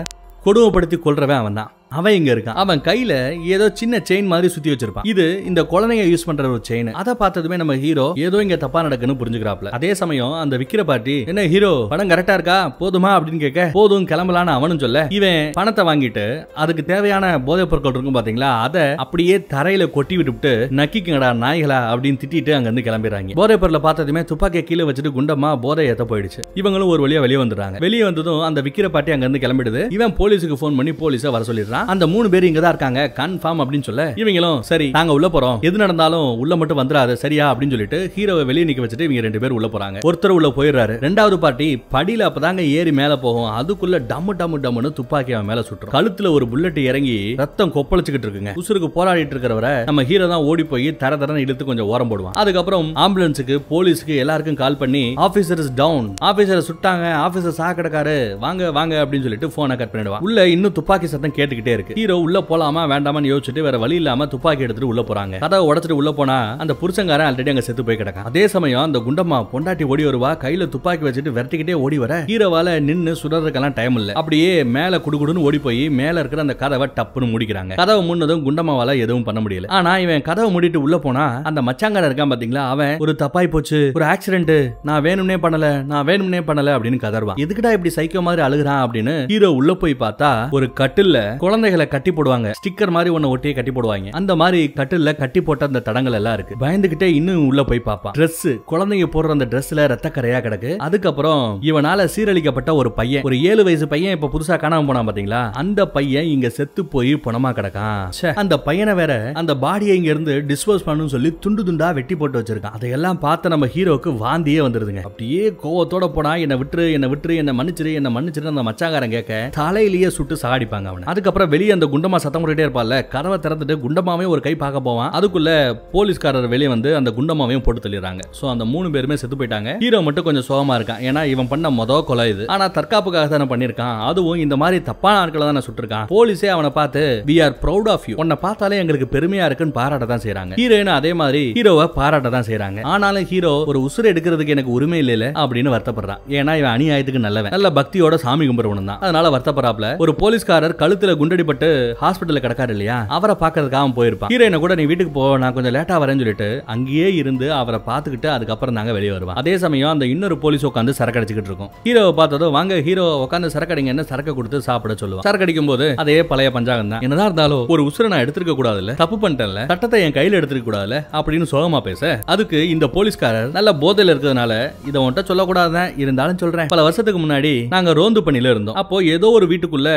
கொடுமைப்படுத்தி கொள்றவன் அவன் தான் அவன் இங்க இருக்கான் அவன் கையில ஏதோ சின்ன செயின் மாதிரி சுத்தி வச்சிருப்பான் இது இந்த குழந்தைய யூஸ் பண்ற ஒரு செயின் அதை பார்த்ததுமே நம்ம ஹீரோ ஏதோ இங்க தப்பா நடக்குன்னு புரிஞ்சுக்கிறாப்ல அதே சமயம் அந்த விக்கிர பாட்டி என்ன ஹீரோ பணம் கரெக்டா இருக்கா போதுமா அப்படின்னு கேட்க போதும் கிளம்பலான்னு அவனும் சொல்ல இவன் பணத்தை வாங்கிட்டு அதுக்கு தேவையான போதைப் பொருட்கள் இருக்கும் பாத்தீங்களா அதை அப்படியே தரையில கொட்டி விட்டுட்டு நக்கிக்குங்கடா நாய்களா அப்படின்னு திட்டிட்டு அங்க இருந்து கிளம்பிடுறாங்க போதைப் பொருளை பார்த்ததுமே துப்பாக்கியை கீழே வச்சுட்டு குண்டமா போதை ஏத்த போயிடுச்சு இவங்களும் ஒரு வழியா வெளியே வந்துடுறாங்க வெளியே வந்ததும் அந்த விக்கிர பாட்டி அங்க இருந்து கிளம்பிடுது இவன் போலீஸுக்கு போன் பண்ணி போலீஸை வர சொல்லிடுறான் அந்த மூணு பேரும் இங்க தான் இருக்காங்க கன்ஃபார்ம் அப்படின்னு சொல்ல இவங்களும் சரி நாங்க உள்ள போறோம் எது நடந்தாலும் உள்ள மட்டும் வந்துடாது சரியா அப்படின்னு சொல்லிட்டு ஹீரோவை வெளியே நிக்க வச்சுட்டு இவங்க ரெண்டு பேர் உள்ள போறாங்க ஒருத்தர் உள்ள போயிடுறாரு ரெண்டாவது பாட்டி படியில அப்பதாங்க ஏறி மேல போகும் அதுக்குள்ள டம்மு டம்மு டம்முன்னு துப்பாக்கி அவன் மேல சுட்டுரும் கழுத்துல ஒரு புல்லட் இறங்கி ரத்தம் கொப்பளிச்சுக்கிட்டு இருக்குங்க உசுருக்கு போராடிட்டு இருக்கிறவரை நம்ம ஹீரோ தான் ஓடி போய் தர தரன்னு இழுத்து கொஞ்சம் ஓரம் போடுவான் அதுக்கப்புறம் ஆம்புலன்ஸுக்கு போலீஸுக்கு எல்லாருக்கும் கால் பண்ணி ஆபீசர் டவுன் ஆபீசரை சுட்டாங்க ஆபீசர் சாக்கடைக்காரு வாங்க வாங்க அப்படின்னு சொல்லிட்டு போனை கட் பண்ணிடுவான் உள்ள இன்னும் துப்பாக்கி சத்தம் கேட்டுக்கிட்டு போயிட்டே இருக்கு ஹீரோ உள்ள போலாமா வேண்டாமா யோசிச்சுட்டு வேற வழி இல்லாம துப்பாக்கி எடுத்துட்டு உள்ள போறாங்க கதவை உடச்சிட்டு உள்ள போனா அந்த புருஷங்காரன் ஆல்ரெடி அங்க செத்து போய் கிடக்கான் அதே சமயம் அந்த குண்டம்மா பொண்டாட்டி ஓடி வருவா கையில துப்பாக்கி வச்சுட்டு விரட்டிக்கிட்டே ஓடி வர ஹீரோவால நின்னு சுடறதுக்கெல்லாம் டைம் இல்ல அப்படியே மேல குடுகுடுன்னு ஓடி போய் மேல இருக்கிற அந்த கதவை டப்புன்னு முடிக்கிறாங்க கதவை முன்னதும் குண்டம்மாவால எதுவும் பண்ண முடியல ஆனா இவன் கதவை மூடிட்டு உள்ள போனா அந்த மச்சாங்கார இருக்கான் பாத்தீங்களா அவன் ஒரு தப்பாய் போச்சு ஒரு ஆக்சிடென்ட் நான் வேணும்னே பண்ணல நான் வேணும்னே பண்ணல அப்படின்னு கதர்வான் எதுக்குடா இப்படி சைக்கோ மாதிரி அழுகுறான் அப்படின்னு ஹீரோ உள்ள போய் பார்த்தா ஒரு கட்டில்ல குழந்தை குழந்தைகளை கட்டி போடுவாங்க ஸ்டிக்கர் மாதிரி ஒன்னு ஒட்டியே கட்டி போடுவாங்க அந்த மாதிரி கட்டில கட்டி போட்ட அந்த தடங்கள் எல்லாம் இருக்கு பயந்துகிட்டே இன்னும் உள்ள போய் பாப்பா ட்ரெஸ் குழந்தைங்க போடுற அந்த ட்ரெஸ்ல ரத்த கரையா கிடக்கு அதுக்கப்புறம் இவனால சீரழிக்கப்பட்ட ஒரு பையன் ஒரு ஏழு வயசு பையன் இப்ப புதுசா காணாம போனான் பாத்தீங்களா அந்த பையன் இங்க செத்து போய் பணமா கிடக்கான் அந்த பையனை வேற அந்த பாடியை இங்க இருந்து டிஸ்போஸ் பண்ணு சொல்லி துண்டு துண்டா வெட்டி போட்டு வச்சிருக்கான் அதையெல்லாம் பார்த்த நம்ம ஹீரோக்கு வாந்தியே வந்துருதுங்க அப்படியே கோவத்தோட போனா என்ன விட்டுரு என்ன விட்டுரு என்ன மன்னிச்சிரு என்ன மன்னிச்சிரு அந்த மச்சாங்காரன் கேட்க தலையிலேயே சுட்டு சாடிப்பாங்க அவன் அதுக்கப்புறம் வெளியே அந்த குண்டமா சத்தம் போட்டுட்டே இருப்பால கதவை திறந்துட்டு குண்டமாவே ஒரு கை பார்க்க போவான் அதுக்குள்ள போலீஸ்காரர் வெளியே வந்து அந்த குண்டமாவையும் போட்டு தள்ளிடுறாங்க ஸோ அந்த மூணு பேருமே செத்து போயிட்டாங்க ஹீரோ மட்டும் கொஞ்சம் சோகமா இருக்கான் ஏன்னா இவன் பண்ண மொதல் கொலை இது ஆனா தற்காப்புக்காக தானே பண்ணிருக்கான் அதுவும் இந்த மாதிரி தப்பான ஆட்களை தானே சுட்டிருக்கான் போலீஸே அவனை பார்த்து we are proud of you உன்னை பார்த்தாலே எங்களுக்கு பெருமையா இருக்குன்னு பாராட்ட தான் செய்யறாங்க ஹீரோயினும் அதே மாதிரி ஹீரோவை பாராட்ட தான் செய்யறாங்க ஆனாலும் ஹீரோ ஒரு உசுறு எடுக்கிறதுக்கு எனக்கு உரிமை இல்லையில அப்படின்னு வருத்தப்படுறான் ஏன்னா இவன் அநியாயத்துக்கு நல்லவன் நல்ல பக்தியோட சாமி கும்பிடுவனும் தான் அதனால வருத்தப்படுறாப்ல ஒரு போலீஸ்காரர் கழுத்துல குண்டு அடிபட்டு ஹாஸ்பிட்டல்ல கிடக்காரு இல்லையா அவரை பாக்குறதுக்காக போயிருப்பான் ஹீரோயின கூட நீ வீட்டுக்கு போ நான் கொஞ்சம் லேட்டா வரேன்னு சொல்லிட்டு அங்கேயே இருந்து அவரை பாத்துக்கிட்டு அதுக்கப்புறம் நாங்க வெளியே வருவான் அதே சமயம் அந்த இன்னொரு போலீஸ் உட்காந்து சரக்கு இருக்கும் ஹீரோவை பார்த்ததும் வாங்க ஹீரோ உட்காந்து சரக்கடிங்க என்ன சரக்கு கொடுத்து சாப்பிட சொல்லுவோம் சரக்கடிக்கும் போது அதே பழைய பஞ்சாங்கம் தான் என்னதான் இருந்தாலும் ஒரு உசுரை நான் எடுத்திருக்க கூடாதுல்ல தப்பு பண்ணிட்டேன்ல சட்டத்தை என் கையில எடுத்துக்க கூடாதுல அப்படின்னு சோகமா பேச அதுக்கு இந்த போலீஸ்காரர் நல்ல போதையில இருக்கிறதுனால இதை உன்ட்ட சொல்லக்கூடாதான் இருந்தாலும் சொல்றேன் பல வருஷத்துக்கு முன்னாடி நாங்க ரோந்து பணியில இருந்தோம் அப்போ ஏதோ ஒரு வீட்டுக்குள்ள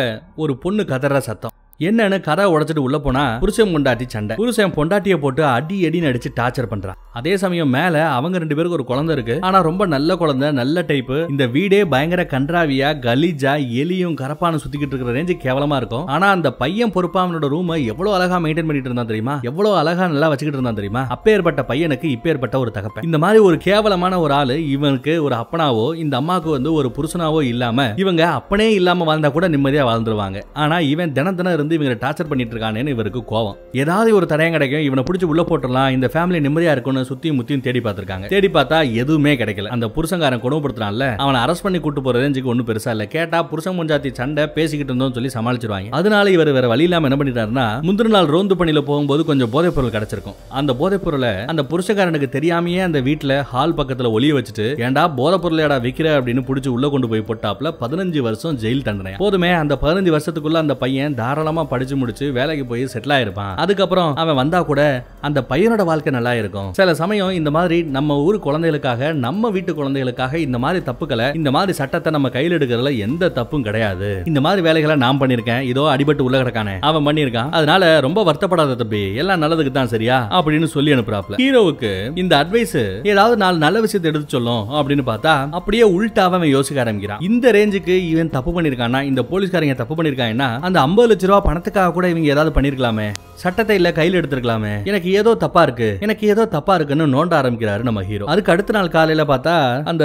ஒரு பொண்ணு கதற todos என்னன்னு கதை உடைச்சிட்டு உள்ள போனா புருஷன் பொண்டாட்டி சண்டை புருஷன் பொண்டாட்டிய போட்டு அடி அடின்னு அடிச்சு டார்ச்சர் பண்றான் அதே சமயம் மேல அவங்க ரெண்டு பேருக்கு ஒரு குழந்தை இருக்கு ஆனா ரொம்ப நல்ல குழந்தை நல்ல டைப் இந்த வீடே பயங்கர கன்றாவியா கலீஜா எலியும் கரப்பானு சுத்திக்கிட்டு இருக்கிற ரேஞ்சு கேவலமா இருக்கும் ஆனா அந்த பையன் பொறுப்பா அவனோட ரூம் எவ்வளவு அழகா மெயின்டைன் பண்ணிட்டு இருந்தான் தெரியுமா எவ்வளவு அழகா நல்லா வச்சுக்கிட்டு இருந்தான் தெரியுமா அப்பேற்பட்ட பையனுக்கு இப்பேற்பட்ட ஒரு தகப்ப இந்த மாதிரி ஒரு கேவலமான ஒரு ஆளு இவனுக்கு ஒரு அப்பனாவோ இந்த அம்மாவுக்கு வந்து ஒரு புருஷனாவோ இல்லாம இவங்க அப்பனே இல்லாம வாழ்ந்தா கூட நிம்மதியா வாழ்ந்துருவாங்க ஆனா இவன் தினம் தினம் இருந்து இவங்க டார்ச்சர் பண்ணிட்டு இருக்கானேன்னு இவருக்கு கோவம் ஏதாவது ஒரு தடயம் கிடைக்கும் இவனை பிடிச்சி உள்ள போட்டுடலாம் இந்த ஃபேமிலி நிம்மதியா இருக்கும்னு சுத்தியும் முத்தியும் தேடி பார்த்திருக்காங்க தேடி பார்த்தா எதுவுமே கிடைக்கல அந்த புருஷங்காரன் கொடுமைப்படுத்துறான்ல அவனை அரெஸ்ட் பண்ணி கூட்டு போற ரேஞ்சுக்கு ஒன்றும் பெருசா இல்ல கேட்டா புருஷன் முஞ்சாத்தி சண்டை பேசிக்கிட்டு இருந்தோம் சொல்லி சமாளிச்சிருவாங்க அதனால இவர் வேற வழி இல்லாம என்ன பண்ணிட்டாருன்னா முந்திர நாள் ரோந்து பணியில போகும்போது கொஞ்சம் போதைப் பொருள் கிடைச்சிருக்கும் அந்த போதைப் பொருளை அந்த புருஷக்காரனுக்கு தெரியாமையே அந்த வீட்டுல ஹால் பக்கத்துல ஒளிய வச்சுட்டு ஏன்டா போதைப் பொருள் ஏடா விற்கிற அப்படின்னு பிடிச்சி உள்ள கொண்டு போய் போட்டாப்ல பதினஞ்சு வருஷம் ஜெயில் தண்டனை போதுமே அந்த பதினஞ்சு வருஷத்துக்குள்ள அந்த பையன் தாராளம் ஓரமாக படிச்சு முடிச்சு வேலைக்கு போய் செட்டில் ஆயிருப்பான் அதுக்கப்புறம் அவன் வந்தா கூட அந்த பையனோட வாழ்க்கை நல்லா இருக்கும் சில சமயம் இந்த மாதிரி நம்ம ஊர் குழந்தைகளுக்காக நம்ம வீட்டு குழந்தைகளுக்காக இந்த மாதிரி தப்புக்களை இந்த மாதிரி சட்டத்தை நம்ம கையில் எடுக்கிறதுல எந்த தப்பும் கிடையாது இந்த மாதிரி வேலைகளை நான் பண்ணிருக்கேன் இதோ அடிபட்டு உள்ள கிடக்கானே அவன் பண்ணிருக்கான் அதனால ரொம்ப வருத்தப்படாத தம்பி எல்லாம் நல்லதுக்கு தான் சரியா அப்படின்னு சொல்லி அனுப்புறாப்ல ஹீரோவுக்கு இந்த அட்வைஸ் ஏதாவது நாலு நல்ல விஷயத்தை எடுத்து சொல்லும் அப்படின்னு பார்த்தா அப்படியே உள்டாவ அவன் யோசிக்க ஆரம்பிக்கிறான் இந்த ரேஞ்சுக்கு இவன் தப்பு பண்ணிருக்கானா இந்த போலீஸ்காரங்க தப்பு பண்ணிருக்காங்கன்னா அந்த ஐம்பது லட்ச ரூபா பணத்துக்காக கூட இவங்க ஏதாவது பண்ணிருக்கலாமே சட்டத்தை இல்ல கையில் எடுத்திருக்கலாமே எனக்கு ஏதோ தப்பா இருக்கு எனக்கு ஏதோ தப்பா இருக்குன்னு நோண்ட ஆரம்பிக்கிறாரு நம்ம ஹீரோ அதுக்கு அடுத்த நாள் காலையில பார்த்தா அந்த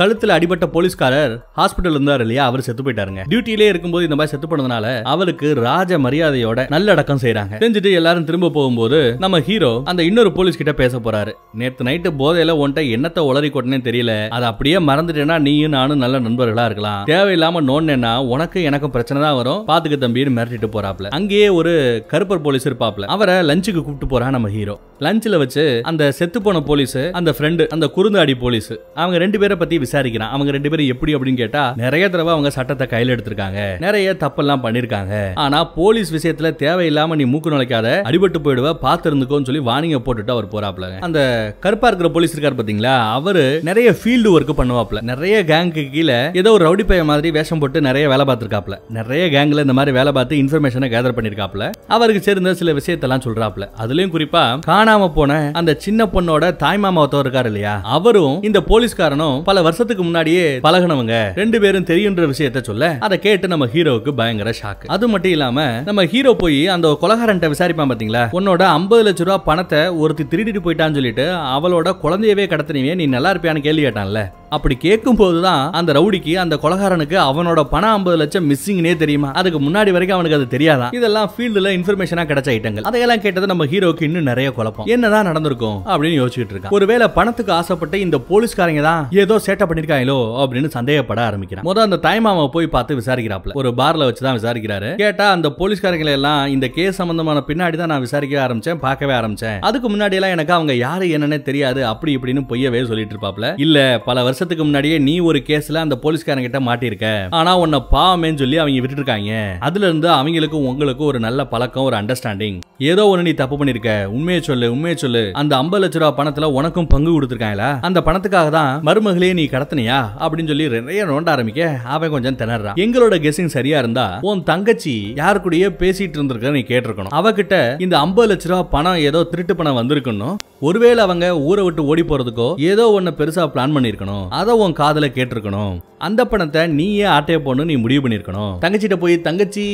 கழுத்துல அடிபட்ட போலீஸ்காரர் ஹாஸ்பிட்டல் இருந்தார் இல்லையா அவர் செத்து போயிட்டாருங்க டியூட்டிலே இருக்கும்போது இந்த மாதிரி செத்து போனதுனால அவருக்கு ராஜ மரியாதையோட நல்லடக்கம் செய்யறாங்க செஞ்சுட்டு எல்லாரும் திரும்ப போகும்போது நம்ம ஹீரோ அந்த இன்னொரு போலீஸ் கிட்ட பேச போறாரு நேத்து நைட்டு போதையில ஒன்ட்ட என்னத்தை உளறி கொட்டனே தெரியல அது அப்படியே மறந்துட்டேன்னா நீயும் நானும் நல்ல நண்பர்களா இருக்கலாம் தேவையில்லாம நோண்டேன்னா உனக்கு எனக்கும் பிரச்சனை தான் வரும் பாத்துக்க தம்பின்னு மிரட்டிட்டு போறாப்ல அங்கேயே ஒரு கருப்பர் போலீஸ் இருப்பாப்ல அவரை லஞ்சுக்கு கூப்பிட்டு போறான் நம்ம ஹீரோ லஞ்சில் வச்சு அந்த செத்து போன போலீஸ் அந்த ஃப்ரெண்டு அந்த குறுந்தாடி போலீஸ் அவங்க ரெண்டு பேரை பத்தி விசாரிக்கிறான் அவங்க ரெண்டு பேரும் எப்படி அப்படின்னு கேட்டா நிறைய தடவை அவங்க சட்டத்தை கையில எடுத்திருக்காங்க நிறைய தப்பெல்லாம் பண்ணிருக்காங்க ஆனா போலீஸ் விஷயத்துல தேவையில்லாம நீ மூக்கு நுழைக்காத அடிபட்டு போயிடுவ பாத்து இருந்துக்கோன்னு சொல்லி வார்னிங்க போட்டுட்டு அவர் போறாப்ல அந்த கருப்பா இருக்கிற போலீஸ் இருக்காரு பாத்தீங்களா அவரு நிறைய ஃபீல்டு ஒர்க் பண்ணுவாப்ல நிறைய கேங்க்கு கீழே ஏதோ ஒரு ரவுடி பைய மாதிரி வேஷம் போட்டு நிறைய வேலை பார்த்திருக்காப்ல நிறைய கேங்ல இந்த மாதிரி வேலை பார்த்து இன்ஃபர்மேஷன் இன்ஃபர்மேஷனை கேதர் பண்ணிருக்காப்ல அவருக்கு சேர்ந்த சில விஷயத்தெல்லாம் சொல்றாப்ல அதுலயும் குறிப்பா காணாம போன அந்த சின்ன பொண்ணோட தாய்மாமா ஒருத்தவர் இருக்காரு இல்லையா அவரும் இந்த போலீஸ்காரனும் பல வருஷத்துக்கு முன்னாடியே பழகினவங்க ரெண்டு பேரும் தெரியுன்ற விஷயத்த சொல்ல அதை கேட்டு நம்ம ஹீரோவுக்கு பயங்கர ஷாக் அது மட்டும் இல்லாம நம்ம ஹீரோ போய் அந்த கொலகாரன் விசாரிப்பான் பாத்தீங்களா உன்னோட ஐம்பது லட்ச ரூபா பணத்தை ஒருத்தி திருடிட்டு போயிட்டான்னு சொல்லிட்டு அவளோட குழந்தையவே கடத்தினவே நீ நல்லா இருப்பியான்னு கேள்வி கேட்டான்ல அப்படி கேட்கும் போதுதான் அந்த ரவுடிக்கு அந்த கொலகாரனுக்கு அவனோட பணம் ஐம்பது லட்சம் மிஸ்ஸிங்னே தெரியுமா அதுக்கு முன்னாடி வரைக்கும் அவனுக்கு அது தெரியாதான் இதெல்லாம் ஃபீல்டுல இன்ஃபர்மேஷனா கிடைச்ச ஐட்டங்கள் அதையெல்லாம் கேட்டது நம்ம ஹீரோக்கு இன்னும் நிறைய குழப்பம் என்னதான் நடந்திருக்கும் அப்படின்னு யோசிச்சுட்டு ஒருவேளை பணத்துக்கு ஆசைப்பட்டு இந்த போலீஸ்காரங்க தான் ஏதோ சேட்டை பண்ணிருக்காங்களோ அப்படின்னு சந்தேகப்பட ஆரம்பிக்கிறான் முதல் அந்த போய் பார்த்து விசாரிக்கிறாப்ல ஒரு பார்ல விசாரிக்கிறாரு கேட்டா அந்த போலீஸ்காரங்களை எல்லாம் இந்த கேஸ் சம்பந்தமான பின்னாடி தான் நான் விசாரிக்க ஆரம்பிச்சேன் பார்க்கவே ஆரம்பிச்சேன் அதுக்கு முன்னாடி எல்லாம் எனக்கு அவங்க யாரு என்னன்னு தெரியாது அப்படி இப்படின்னு பொய்யவே சொல்லிட்டு இருப்பாப்ல இல்ல பல வருஷத்துக்கு முன்னாடியே நீ ஒரு கேஸ்ல அந்த போலீஸ்காரங்க கிட்ட மாட்டிருக்க ஆனா உன்னை பாவமேன்னு சொல்லி அவங்க இருக்காங்க அதுல இருந்து அவங்களுக்கு அவங்களுக்கும் உங்களுக்கும் ஒரு நல்ல பழக்கம் ஒரு அண்டர்ஸ்டாண்டிங் ஏதோ ஒண்ணு நீ தப்பு பண்ணிருக்க உண்மையை சொல்லு உண்மையை சொல்லு அந்த ஐம்பது லட்ச ரூபா பணத்துல உனக்கும் பங்கு கொடுத்துருக்காங்களா அந்த பணத்துக்காக தான் மருமகளே நீ கடத்தினியா அப்படின்னு சொல்லி நிறைய நோண்ட ஆரம்பிக்க அவன் கொஞ்சம் திணறான் எங்களோட கெஸிங் சரியா இருந்தா உன் தங்கச்சி யாரு பேசிட்டு இருந்திருக்க நீ கேட்டிருக்கணும் அவகிட்ட இந்த ஐம்பது லட்ச ரூபா பணம் ஏதோ திருட்டு பணம் வந்திருக்கணும் ஒருவேளை அவங்க ஊரை விட்டு ஓடி போறதுக்கோ ஏதோ ஒன்னு பெருசா பிளான் பண்ணிருக்கணும் அதை உன் காதல கேட்டிருக்கணும் அந்த பணத்தை நீயே ஆட்டைய போன்னு நீ முடிவு பண்ணிருக்கணும் தங்கச்சிட்ட போய் தங்கச்சி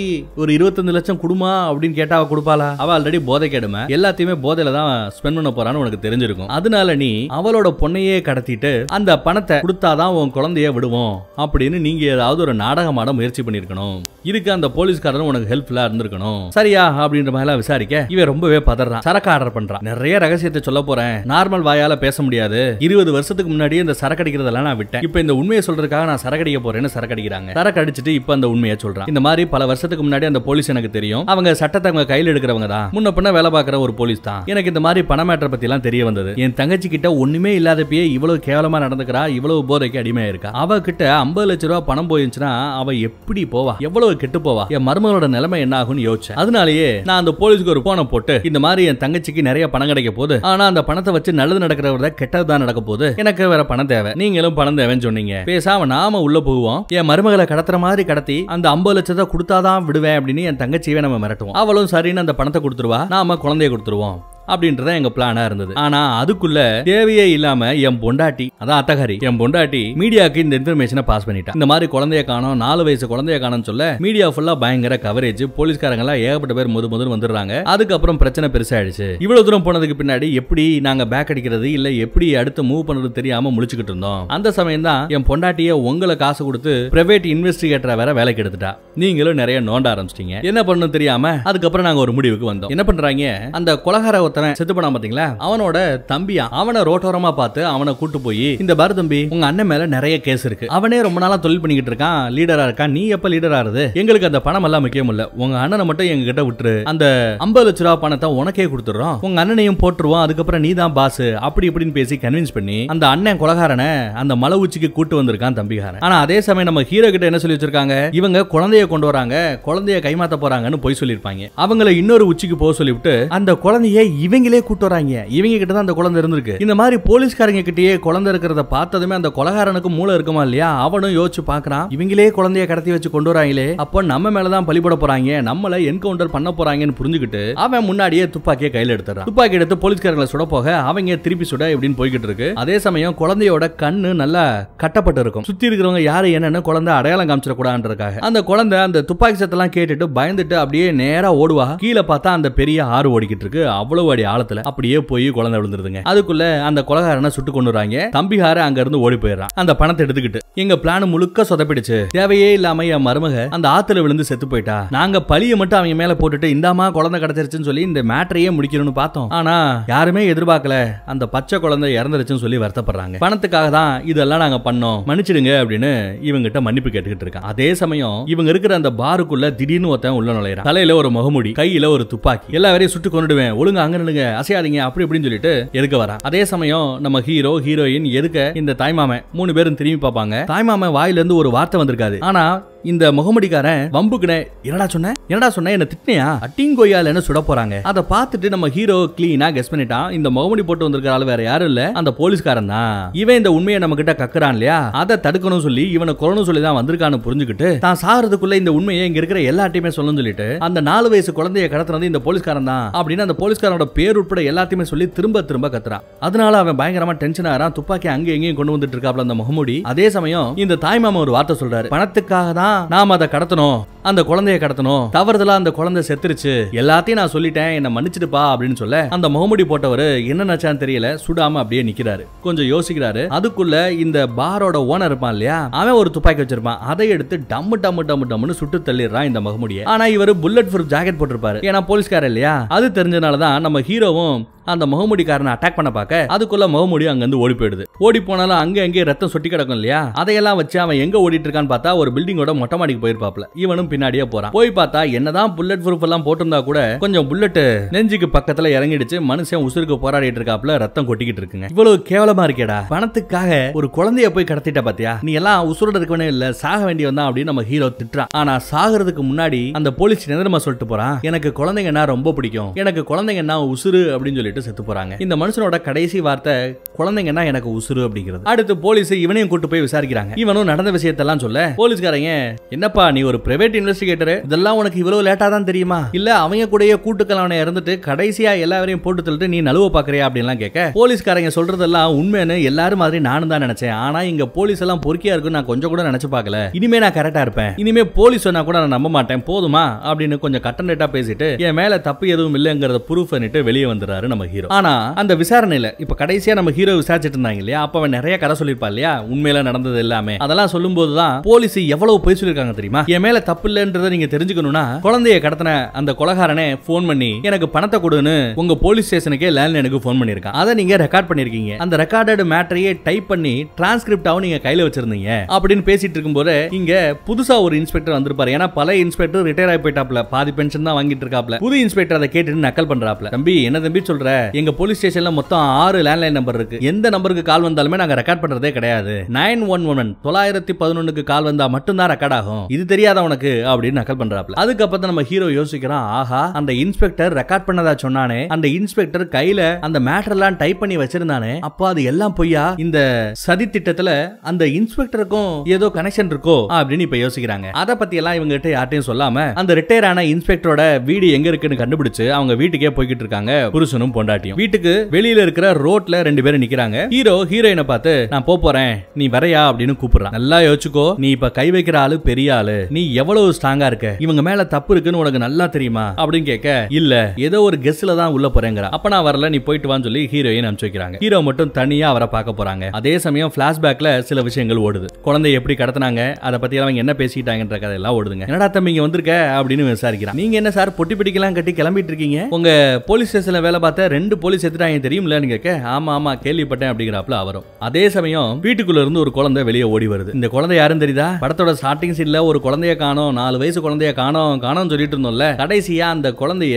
ஒரு இருபத்தஞ்சு லட்சம் குடுமா அப்படின்னு கேட்டா அவ கொடுப்பாளா அவ ஆல்ரெடி போதை கேடும எல்லாத்தையுமே போதையில தான் ஸ்பெண்ட் பண்ண போறான்னு உனக்கு தெரிஞ்சிருக்கும் அதனால நீ அவளோட பொண்ணையே கடத்திட்டு அந்த பணத்தை கொடுத்தாதான் உன் குழந்தைய விடுவோம் அப்படின்னு நீங்க ஏதாவது ஒரு நாடகமாட முயற்சி பண்ணிருக்கணும் இதுக்கு அந்த போலீஸ்காரன் உனக்கு ஹெல்ப்ஃபுல்லா இருந்திருக்கணும் சரியா அப்படின்ற மாதிரி எல்லாம் விசாரிக்க இவன் ரொம்பவே பதறான் சரக்கு ஆர்டர் பண்றான் நிறைய ரகசியத்தை சொல்ல சொல்ல போறேன் நார்மல் வாயால பேச முடியாது இருபது வருஷத்துக்கு முன்னாடி இந்த சரக்கு அடிக்கிறதெல்லாம் நான் விட்டேன் இப்போ இந்த உண்மையை சொல்றதுக்காக நான் சரக்கு அடிக்க போறேன்னு சரக்கு அடிக்கிறாங்க சரக்கு அடிச்சிட்டு இப்ப அந்த உண்மையை சொல்றேன் இந்த மாதிரி பல வருஷத்துக்கு முன்னாடி அந்த போலீஸ் எனக்கு தெரியும் அவங்க சட்டத்தை அவங்க கையில் எடுக்கிறவங்க தான் முன்ன பண்ண வேலை பார்க்குற ஒரு போலீஸ் தான் எனக்கு இந்த மாதிரி பண ஏற்ற பத்தி எல்லாம் தெரிய வந்தது என் தங்கச்சி கிட்ட ஒண்ணுமே இல்லாதப்பயே இவ்வளவு கேவலமா நடந்துக்கிறா இவ்வளவு போதைக்கு அடிமையா இருக்கா அவ கிட்ட ஐம்பது லட்ச ரூபா பணம் போயிருச்சுன்னா அவ எப்படி போவா எவ்வளவு கெட்டு போவா என் மருமகளோட நிலைமை என்ன ஆகும்னு யோசிச்சேன் அதனாலேயே நான் அந்த போலீஸ்க்கு ஒரு போனை போட்டு இந்த மாதிரி என் தங்கச்சிக்கு நிறைய பணம் கிடைக்க போகுது ஆனா ஆனா அந்த பணத்தை வச்சு நல்லது நடக்கிறவரை கெட்டது தான் நடக்க போது எனக்கு வேற பணம் தேவை நீங்களும் பணம் தேவைன்னு சொன்னீங்க பேசாம நாம உள்ள போவோம் என் மருமகளை கடத்துற மாதிரி கடத்தி அந்த ஐம்பது லட்சத்தை கொடுத்தாதான் விடுவேன் அப்படின்னு என் தங்கச்சியை நம்ம மிரட்டுவோம் அவளும் சரின்னு அந்த பணத்தை கொடுத்துருவா நாம குழந்தைய கொடுத்துருவோம் அப்படின்றத எங்க பிளானா இருந்தது ஆனா அதுக்குள்ள தேவையே இல்லாம என் பொண்டாட்டி அதான் அத்தகரி என் பொண்டாட்டி மீடியாக்கு இந்த இன்ஃபர்மேஷனை பாஸ் பண்ணிட்டா இந்த மாதிரி குழந்தைய காணும் நாலு வயசு குழந்தைய காணும் சொல்ல மீடியா ஃபுல்லா பயங்கர கவரேஜ் போலீஸ்காரங்க எல்லாம் ஏகப்பட்ட பேர் முது முதல் வந்துடுறாங்க அதுக்கப்புறம் பிரச்சனை பெருசாயிடுச்சு இவ்வளவு தூரம் போனதுக்கு பின்னாடி எப்படி நாங்க பேக் அடிக்கிறது இல்ல எப்படி அடுத்து மூவ் பண்றது தெரியாம முழிச்சுக்கிட்டு இருந்தோம் அந்த சமயம் தான் என் பொண்டாட்டிய உங்களை காசு கொடுத்து பிரைவேட் இன்வெஸ்டிகேட்டரா வேற வேலைக்கு எடுத்துட்டா நீங்களும் நிறைய நோண்ட ஆரம்பிச்சிட்டீங்க என்ன பண்ணணும் தெரியாம அதுக்கப்புறம் நாங்க ஒரு முடிவுக்கு வந்தோம் என்ன பண்றாங்க அந்த கொலகார ஒருத்தன் செத்து போனா பாத்தீங்களா அவனோட தம்பியா அவனை ரோட்டோரமா பார்த்து அவனை கூட்டு போய் இந்த பாரு உங்க அண்ணன் மேல நிறைய கேஸ் இருக்கு அவனே ரொம்ப நாளா தொழில் பண்ணிக்கிட்டு இருக்கான் லீடரா இருக்கான் நீ எப்ப லீடரா இருது எங்களுக்கு அந்த பணம் எல்லாம் முக்கியம் இல்ல உங்க அண்ணனை மட்டும் எங்க கிட்ட விட்டுரு அந்த ஐம்பது லட்ச ரூபா பணத்தை உனக்கே கொடுத்துறோம் உங்க அண்ணனையும் போட்டுருவோம் அதுக்கப்புறம் நீ தான் பாஸ் அப்படி இப்படின்னு பேசி கன்வின்ஸ் பண்ணி அந்த அண்ணன் கொலகாரனை அந்த மலை உச்சிக்கு கூட்டு வந்திருக்கான் தம்பிகாரன் ஆனா அதே சமயம் நம்ம ஹீரோ கிட்ட என்ன சொல்லி வச்சிருக்காங்க இவங்க குழந்தைய கொண்டு வராங்க குழந்தைய கைமாத்த போறாங்கன்னு போய் சொல்லியிருப்பாங்க அவங்கள இன்னொரு உச்சிக்கு போக சொல்லிவிட்டு அந்த குழந்தைய இவங்களே கூட்டு வராங்க இவங்க கிட்ட தான் அந்த குழந்தை இருந்திருக்கு இந்த மாதிரி போலீஸ்காரங்க கிட்டேயே குழந்தை இருக்கிறத பார்த்ததுமே அந்த கொலகாரனுக்கு மூளை இருக்குமா இல்லையா அவனும் யோசிச்சு பாக்குறான் இவங்களே குழந்தைய கடத்தி வச்சு கொண்டு வராங்களே அப்போ நம்ம மேலதான் பழிபட போறாங்க நம்மள என்கவுண்டர் பண்ண போறாங்கன்னு புரிஞ்சுக்கிட்டு அவன் முன்னாடியே துப்பாக்கியை கையில எடுத்துறான் துப்பாக்கி எடுத்து போலீஸ்காரங்களை சுட போக அவங்க திருப்பி சுட இப்படின்னு போய்கிட்டு இருக்கு அதே சமயம் குழந்தையோட கண்ணு நல்லா கட்டப்பட்டு இருக்கும் சுத்தி இருக்கிறவங்க யாரு என்னன்னு குழந்தை அடையாளம் காமிச்சிடக்கூடாதுன்றக்காக அந்த குழந்தை அந்த துப்பாக்கி சத்தெல்லாம் கேட்டுட்டு பயந்துட்டு அப்படியே நேரா ஓடுவா கீழே பார்த்தா அந்த பெரிய ஆறு ஓடிக்கிட்டு இருக்கு அவ்வளவு அடி ஆழத்துல அப்படியே போய் குழந்தை விழுந்துருதுங்க அதுக்குள்ள அந்த கொலகாரனை சுட்டு கொண்டுறாங்க தம்பிகார அங்க இருந்து ஓடி போயிடறான் அந்த பணத்தை எடுத்துக்கிட்டு எங்க பிளான் முழுக்க சொதப்பிடுச்சு தேவையே இல்லாம என் மருமக அந்த ஆத்துல விழுந்து செத்து போயிட்டா நாங்க பழிய மட்டும் அவங்க மேல போட்டுட்டு இந்தாமா குழந்தை கிடைச்சிருச்சுன்னு சொல்லி இந்த மேட்டரையே முடிக்கணும்னு பார்த்தோம் ஆனா யாருமே எதிர்பார்க்கல அந்த பச்சை குழந்தை இறந்துருச்சுன்னு சொல்லி வருத்தப்படுறாங்க பணத்துக்காக தான் இதெல்லாம் நாங்க பண்ணோம் மன்னிச்சிடுங்க அப்படின்னு இவங்கிட்ட மன்னிப்பு கேட்டுக்கிட்டு இருக்கான் அதே சமயம் இவங்க இருக்கிற அந்த பாருக்குள்ள திடீர்னு ஒருத்தன் உள்ள நுழையிறான் தலையில ஒரு முகமுடி கையில ஒரு துப்பாக்கி எல்லா வரையும் சுட்டு கொண்டுடுவேன் ஒழுங்கு அங்க நில்லுங்க அசையாதீங்க அப்படி இப்படின்னு சொல்லிட்டு எதுக்க வரா அதே சமயம் நம்ம ஹீரோ ஹீரோயின் எதுக்க இந்த தாய்மாமன் மூணு பேரும் திரும்பி பார்ப்பாங்க தாய்மாமன் வாயில இருந்து ஒரு வார்த்தை வந்திருக்காது ஆனா இந்த முகமடிக்காரன் வம்புக்குனே என்னடா சொன்ன என்னடா சொன்ன என்ன திட்டினியா அட்டிங்கொய்யால என்ன சுட போறாங்க அதை பார்த்துட்டு நம்ம ஹீரோ கிளீனா கெஸ் பண்ணிட்டான் இந்த முகமடி போட்டு வந்திருக்கிற ஆள் வேற யாரும் இல்ல அந்த போலீஸ்காரன் தான் இவன் இந்த உண்மையை நம்ம கிட்ட கக்குறான் இல்லையா அதை தடுக்கணும் சொல்லி இவனை கொல்லணும் சொல்லி தான் வந்திருக்கான்னு புரிஞ்சுக்கிட்டு தான் சாகிறதுக்குள்ள இந்த உண்மையை இங்க இருக்கிற எல்லாட்டையுமே சொல்லணும்னு சொல்லிட்டு அந்த நாலு வயசு குழந்தைய கடத்துறது இந்த போலீஸ்காரன் தான் அப்படின்னு அந்த போலீஸ்காரனோட பேர் உட்பட எல்லாத்தையுமே சொல்லி திரும்ப திரும்ப கத்துறான் அதனால அவன் பயங்கரமா டென்ஷன் ஆகிறான் துப்பாக்கி அங்க எங்கேயும் கொண்டு வந்துட்டு இருக்காப்ல அந்த முகமூடி அதே சமயம் இந்த தாய் மாமா ஒரு வார்த்தை சொல்றாரு பணத்துக்காக தான் நாம அதை கடத்தணும் அந்த குழந்தைய கடத்தணும் தவறுதலா அந்த குழந்தை செத்துருச்சு எல்லாத்தையும் நான் சொல்லிட்டேன் என்ன மன்னிச்சிடுப்பா அப்படின்னு சொல்ல அந்த முகமூடி போட்டவர் என்ன நினைச்சான்னு தெரியல சுடாம அப்படியே நிக்கிறாரு கொஞ்சம் யோசிக்கிறாரு அதுக்குள்ள இந்த பாரோட ஓனர் இருப்பான் இல்லையா அவன் ஒரு துப்பாக்கி வச்சிருப்பான் அதை எடுத்து டம்மு டம்மு டம்மு டம்னு சுட்டு தள்ளிடுறான் இந்த முகமூடியை ஆனா இவர் புல்லட் ப்ரூஃப் ஜாக்கெட் போட்டிருப்பாரு ஏன்னா போலீஸ்கார இல்லையா அது தெரிஞ்சதுனால தான் நம்ம ஹீரோவும் அந்த காரனை அட்டாக் பண்ண பார்க்க அதுக்குள்ள முகமுடி அங்கிருந்து ஓடி போயிடுது ஓடி போனாலும் அங்க எங்கேயும் ரத்தம் சொட்டி கிடக்கும் இல்லையா அதையெல்லாம் வச்சு அவன் எங்க ஓடிட்டு இருக்கான்னு பார்த்தா ஒரு பில்டிங்கோட மொட்டை மாடிக்கு போயிருப்பாப்ல இவனும் பின்னாடியே போறான் போய் பார்த்தா என்னதான் புல்லட் ப்ரூஃப் எல்லாம் போட்டிருந்தா கூட கொஞ்சம் புல்லட் நெஞ்சுக்கு பக்கத்துல இறங்கிடுச்சு மனுஷன் உசுருக்கு போராடிட்டு இருக்காப்ல ரத்தம் கொட்டிக்கிட்டு இருக்குங்க இவ்வளவு கேவலமா இருக்கேடா பணத்துக்காக ஒரு குழந்தைய போய் கடத்திட்ட பாத்தியா நீ எல்லாம் உசுரோட இருக்கவனே இல்ல சாக வேண்டியவன் தான் அப்படின்னு நம்ம ஹீரோ திட்டுறான் ஆனா சாகிறதுக்கு முன்னாடி அந்த போலீஸ் நிதர்மா சொல்லிட்டு போறான் எனக்கு குழந்தைங்கன்னா ரொம்ப பிடிக்கும் எனக்கு குழந்தைங்கன்னா உசுறு அப்படின்னு சொல்லிட்டு சொல்லிட்டு செத்து போறாங்க இந்த மனுஷனோட கடைசி வார்த்தை குழந்தைங்கன்னா எனக்கு உசுறு அப்படிங்கிறது அடுத்து போலீஸ் இவனையும் கூட்டு போய் விசாரிக்கிறாங்க இவனும் நடந்த விஷயத்தெல்லாம் சொல்ல போலீஸ்காரங்க என்னப்பா நீ ஒரு பிரைவேட் இன்வெஸ்டிகேட்டர் இதெல்லாம் உனக்கு இவ்வளவு லேட்டா தான் தெரியுமா இல்ல அவங்க கூட கூட்டுக்கலவனை இறந்துட்டு கடைசியா எல்லாரையும் போட்டு தள்ளிட்டு நீ நழுவ பாக்குறியா அப்படின்லாம் கேட்க போலீஸ்காரங்க சொல்றதெல்லாம் உண்மைன்னு எல்லாரும் மாதிரி நானும் தான் நினைச்சேன் ஆனா இங்க போலீஸ் எல்லாம் பொறுக்கியா இருக்கும் நான் கொஞ்சம் கூட நினைச்சு பார்க்கல இனிமே நான் கரெக்டா இருப்பேன் இனிமே போலீஸ் சொன்னா கூட நான் நம்ப மாட்டேன் போதுமா அப்படின்னு கொஞ்சம் கட்டன் பேசிட்டு என் மேல தப்பு எதுவும் இல்லைங்கிறத ப்ரூஃப் பண்ணிட்டு வெளியே வந்துடுறாரு நம்ம ஹீரோ ஆனா அந்த விசாரணையில இப்ப கடைசியா நம்ம ஹீரோ விசாரிச்சிட்டு இருந்தாங்க இல்லையா அப்ப அவன் நிறைய கதை சொல்லியிருப்பா இல்லையா உண்மையில நடந்தது எல்லாமே அதெல்லாம் சொல்லும் போதுதான் போலீஸ் எவ்வளவு போய் சொல்லியிருக்காங்க தெரியுமா என் மேல தப்பு இல்லைன்றதை நீங்க தெரிஞ்சுக்கணும்னா குழந்தைய கடத்தின அந்த கொலகாரனே போன் பண்ணி எனக்கு பணத்தை கொடுன்னு உங்க போலீஸ் ஸ்டேஷனுக்கே லேண்ட் எனக்கு போன் பண்ணிருக்கான் அதை நீங்க ரெக்கார்ட் பண்ணிருக்கீங்க அந்த ரெக்கார்டு மேட்டரையே டைப் பண்ணி டிரான்ஸ்கிரிப்டாவும் நீங்க கையில வச்சிருந்தீங்க அப்படின்னு பேசிட்டு இருக்கும்போது இங்க புதுசா ஒரு இன்ஸ்பெக்டர் வந்திருப்பாரு ஏன்னா பல இன்ஸ்பெக்டர் ரிட்டையர் ஆகி போயிட்டாப்ல பாதி பென்ஷன் தான் வாங்கிட்டு இருக்காப்ல புது இன்ஸ்பெக்டர் அதை கேட்டுட்டு நக்கல் பண்றாப்ல தம்பி என்ன தம்பி சொல்ற எங்க போலீஸ் ஸ்டேஷன்ல மொத்தம் ஆறு லேண்ட்லைன் நம்பர் இருக்கு எந்த நம்பருக்கு கால் வந்தாலுமே நாங்க ரெக்கார்ட் பண்றதே கிடையாது நைன் ஒன் ஒன் தொள்ளாயிரத்தி பதினொன்னுக்கு கால் வந்தா மட்டும்தான் ரெக்கார்ட் ஆகும் இது தெரியாத உனக்கு அப்படின்னு நக்கல் பண்றாப்ல அதுக்கப்புறம் தான் நம்ம ஹீரோ யோசிக்கிறான் ஆஹா அந்த இன்ஸ்பெக்டர் ரெக்கார்ட் பண்ணதா சொன்னானே அந்த இன்ஸ்பெக்டர் கையில அந்த மேட்டர்லாம் டைப் பண்ணி வச்சிருந்தானே அப்போ அது எல்லாம் பொய்யா இந்த சதி திட்டத்துல அந்த இன்ஸ்பெக்டருக்கும் ஏதோ கனெக்ஷன் இருக்கோ அப்படின்னு இப்ப யோசிக்கிறாங்க அதை பத்தி எல்லாம் இவங்க கிட்ட யார்ட்டையும் சொல்லாம அந்த ரிட்டையர் ஆன இன்ஸ்பெக்டரோட வீடு எங்க இருக்குன்னு கண்டுபிடிச்சு அவங்க வீட்டுக்கே போய்கிட்டு இருக்காங்க புருஷனும் பொண்ணு பொண்டாட்டியும் வீட்டுக்கு வெளியில இருக்கிற ரோட்ல ரெண்டு பேரும் நிக்கிறாங்க ஹீரோ ஹீரோயினை பார்த்து நான் போறேன் நீ வரையா அப்படின்னு கூப்பிடுறான் நல்லா யோசிச்சுக்கோ நீ இப்ப கை வைக்கிற ஆளு பெரிய ஆளு நீ எவ்வளவு ஸ்ட்ராங்கா இருக்க இவங்க மேல தப்பு இருக்குன்னு உனக்கு நல்லா தெரியுமா அப்படின்னு கேட்க இல்ல ஏதோ ஒரு கெஸ்ட்ல தான் உள்ள போறேங்கிற அப்ப நான் வரல நீ போயிட்டு வான்னு சொல்லி ஹீரோயின் அனுப்பிச்சு வைக்கிறாங்க ஹீரோ மட்டும் தனியா அவரை பார்க்க போறாங்க அதே சமயம் பிளாஷ்பேக்ல சில விஷயங்கள் ஓடுது குழந்தை எப்படி கடத்தினாங்க அதை பத்தி அவங்க என்ன பேசிட்டாங்கன்ற கதையெல்லாம் ஓடுதுங்க என்னடா தம்பி இங்க வந்திருக்க அப்படின்னு விசாரிக்கிறான் நீங்க என்ன சார் பொட்டி பிடிக்கலாம் கட்டி கிளம்பிட்டு இருக்கீங்க உங்க போலீஸ் ஸ்டேஷன்ல வேலை பார்த்த ரெண்டு போலீஸ் எத்துட்டாங்க தெரியும்லன்னு கேட்க ஆமா ஆமா கேள்விப்பட்டேன் அப்படிங்கிறாப்ல அவரும் அதே சமயம் வீட்டுக்குள்ள இருந்து ஒரு குழந்தை வெளியே ஓடி வருது இந்த குழந்தை யாருன்னு தெரியுதா படத்தோட ஸ்டார்டிங் சீன்ல ஒரு குழந்தைய காணும் நாலு வயசு குழந்தைய காணும் காணோம்னு சொல்லிட்டு இருந்தோம்ல கடைசியா அந்த குழந்தைய